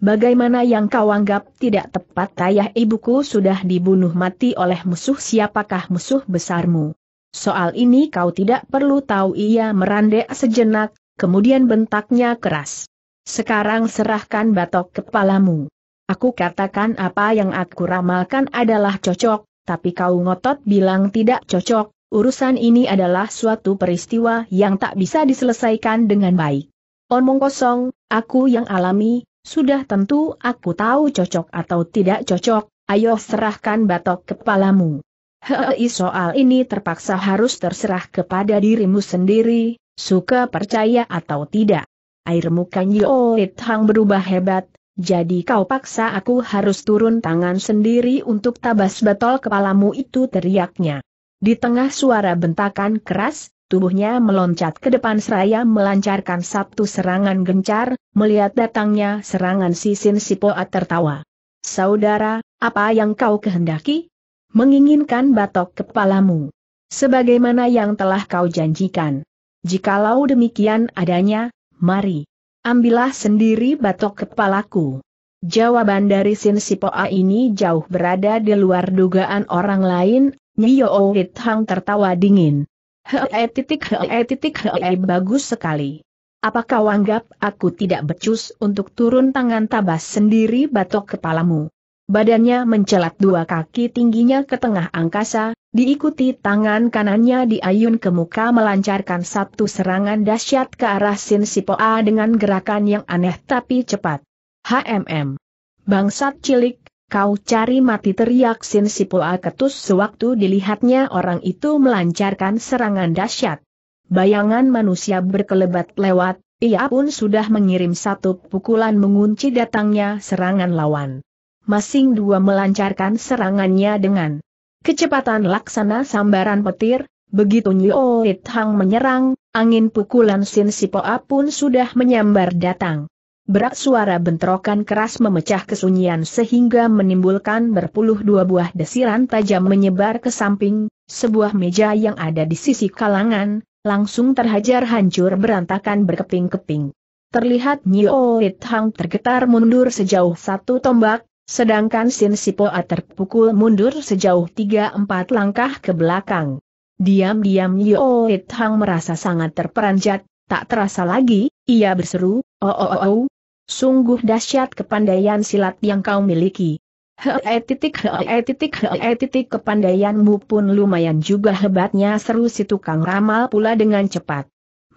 A: Bagaimana yang kau anggap tidak tepat ayah ibuku sudah dibunuh mati oleh musuh siapakah musuh besarmu? Soal ini kau tidak perlu tahu ia merandek sejenak, kemudian bentaknya keras. Sekarang serahkan batok kepalamu. Aku katakan apa yang aku ramalkan adalah cocok, tapi kau ngotot bilang tidak cocok, urusan ini adalah suatu peristiwa yang tak bisa diselesaikan dengan baik. Omong kosong, aku yang alami, sudah tentu aku tahu cocok atau tidak cocok, ayo serahkan batok kepalamu. Hei soal ini terpaksa harus terserah kepada dirimu sendiri, suka percaya atau tidak. Air muka Nyoit Hang berubah hebat, jadi kau paksa aku harus turun tangan sendiri untuk tabas batol kepalamu itu teriaknya. Di tengah suara bentakan keras, tubuhnya meloncat ke depan seraya melancarkan satu serangan gencar, melihat datangnya serangan sisin sipoat tertawa. Saudara, apa yang kau kehendaki? Menginginkan batok kepalamu. Sebagaimana yang telah kau janjikan. Jikalau demikian adanya, mari. Ambillah sendiri batok kepalaku. Jawaban dari Sin Sipoa ini jauh berada di luar dugaan orang lain, Nyo Orit Hang tertawa dingin. Hee titik hee titik hee bagus sekali. Apakah wanggap aku tidak becus untuk turun tangan tabas sendiri batok kepalamu? Badannya mencelat dua kaki tingginya ke tengah angkasa, diikuti tangan kanannya diayun ke muka melancarkan satu serangan dahsyat ke arah Sin Sipoa dengan gerakan yang aneh tapi cepat. HMM. Bangsat cilik, kau cari mati teriak Sin Sipoa ketus sewaktu dilihatnya orang itu melancarkan serangan dahsyat. Bayangan manusia berkelebat lewat, ia pun sudah mengirim satu pukulan mengunci datangnya serangan lawan masing dua melancarkan serangannya dengan kecepatan laksana sambaran petir, begitu Nyo Hang menyerang, angin pukulan Sin Sipoa pun sudah menyambar datang. Berat suara bentrokan keras memecah kesunyian sehingga menimbulkan berpuluh dua buah desiran tajam menyebar ke samping, sebuah meja yang ada di sisi kalangan, langsung terhajar hancur berantakan berkeping-keping. Terlihat Nyo Hang tergetar mundur sejauh satu tombak, Sedangkan Sin Sipoa terpukul mundur sejauh 3-4 langkah ke belakang. Diam-diam Yo Hang merasa sangat terperanjat, tak terasa lagi, ia berseru, oh oh oh, oh. Sungguh dahsyat kepandaian silat yang kau miliki. Hei titik hei titik hei titik kepandaianmu pun lumayan juga hebatnya seru si tukang ramal pula dengan cepat.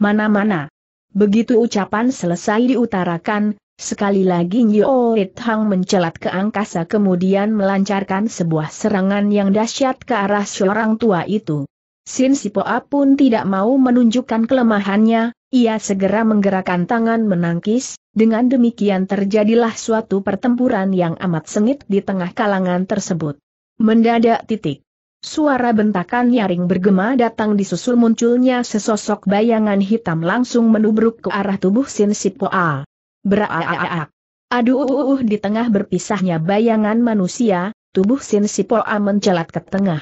A: Mana-mana. Begitu ucapan selesai diutarakan, Sekali lagi Nyo Hang mencelat ke angkasa kemudian melancarkan sebuah serangan yang dahsyat ke arah seorang tua itu. Sin Sipoa pun tidak mau menunjukkan kelemahannya, ia segera menggerakkan tangan menangkis, dengan demikian terjadilah suatu pertempuran yang amat sengit di tengah kalangan tersebut. Mendadak titik. Suara bentakan nyaring bergema datang disusul munculnya sesosok bayangan hitam langsung menubruk ke arah tubuh Sin Sipoa. Beraak. Aduh uh, uh, uh, di tengah berpisahnya bayangan manusia, tubuh Sin Sipoa mencelat ke tengah.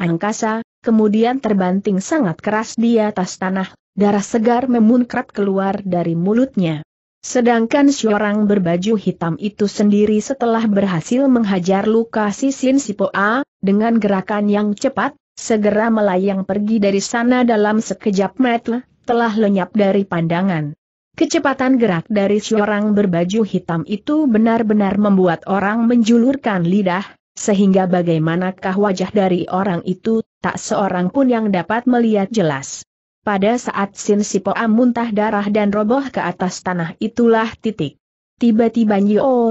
A: Angkasa, kemudian terbanting sangat keras di atas tanah, darah segar memunkrat keluar dari mulutnya. Sedangkan seorang berbaju hitam itu sendiri setelah berhasil menghajar luka si Sin Sipoa, dengan gerakan yang cepat, segera melayang pergi dari sana dalam sekejap mata, telah lenyap dari pandangan. Kecepatan gerak dari seorang berbaju hitam itu benar-benar membuat orang menjulurkan lidah, sehingga bagaimanakah wajah dari orang itu, tak seorang pun yang dapat melihat jelas. Pada saat Sin Sipoa muntah darah dan roboh ke atas tanah itulah titik. Tiba-tiba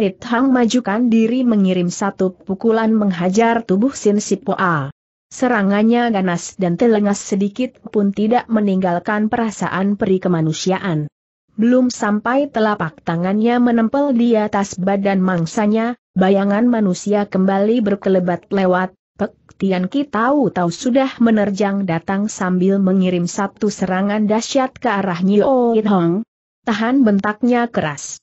A: It Hang majukan diri mengirim satu pukulan menghajar tubuh Sin Sipoa. Serangannya ganas dan telengas sedikit pun tidak meninggalkan perasaan peri kemanusiaan. Belum sampai telapak tangannya menempel di atas badan mangsanya, bayangan manusia kembali berkelebat lewat, Pek Tian Ki tahu-tahu sudah menerjang datang sambil mengirim satu serangan dahsyat ke arah Nyo It Hong. Tahan bentaknya keras.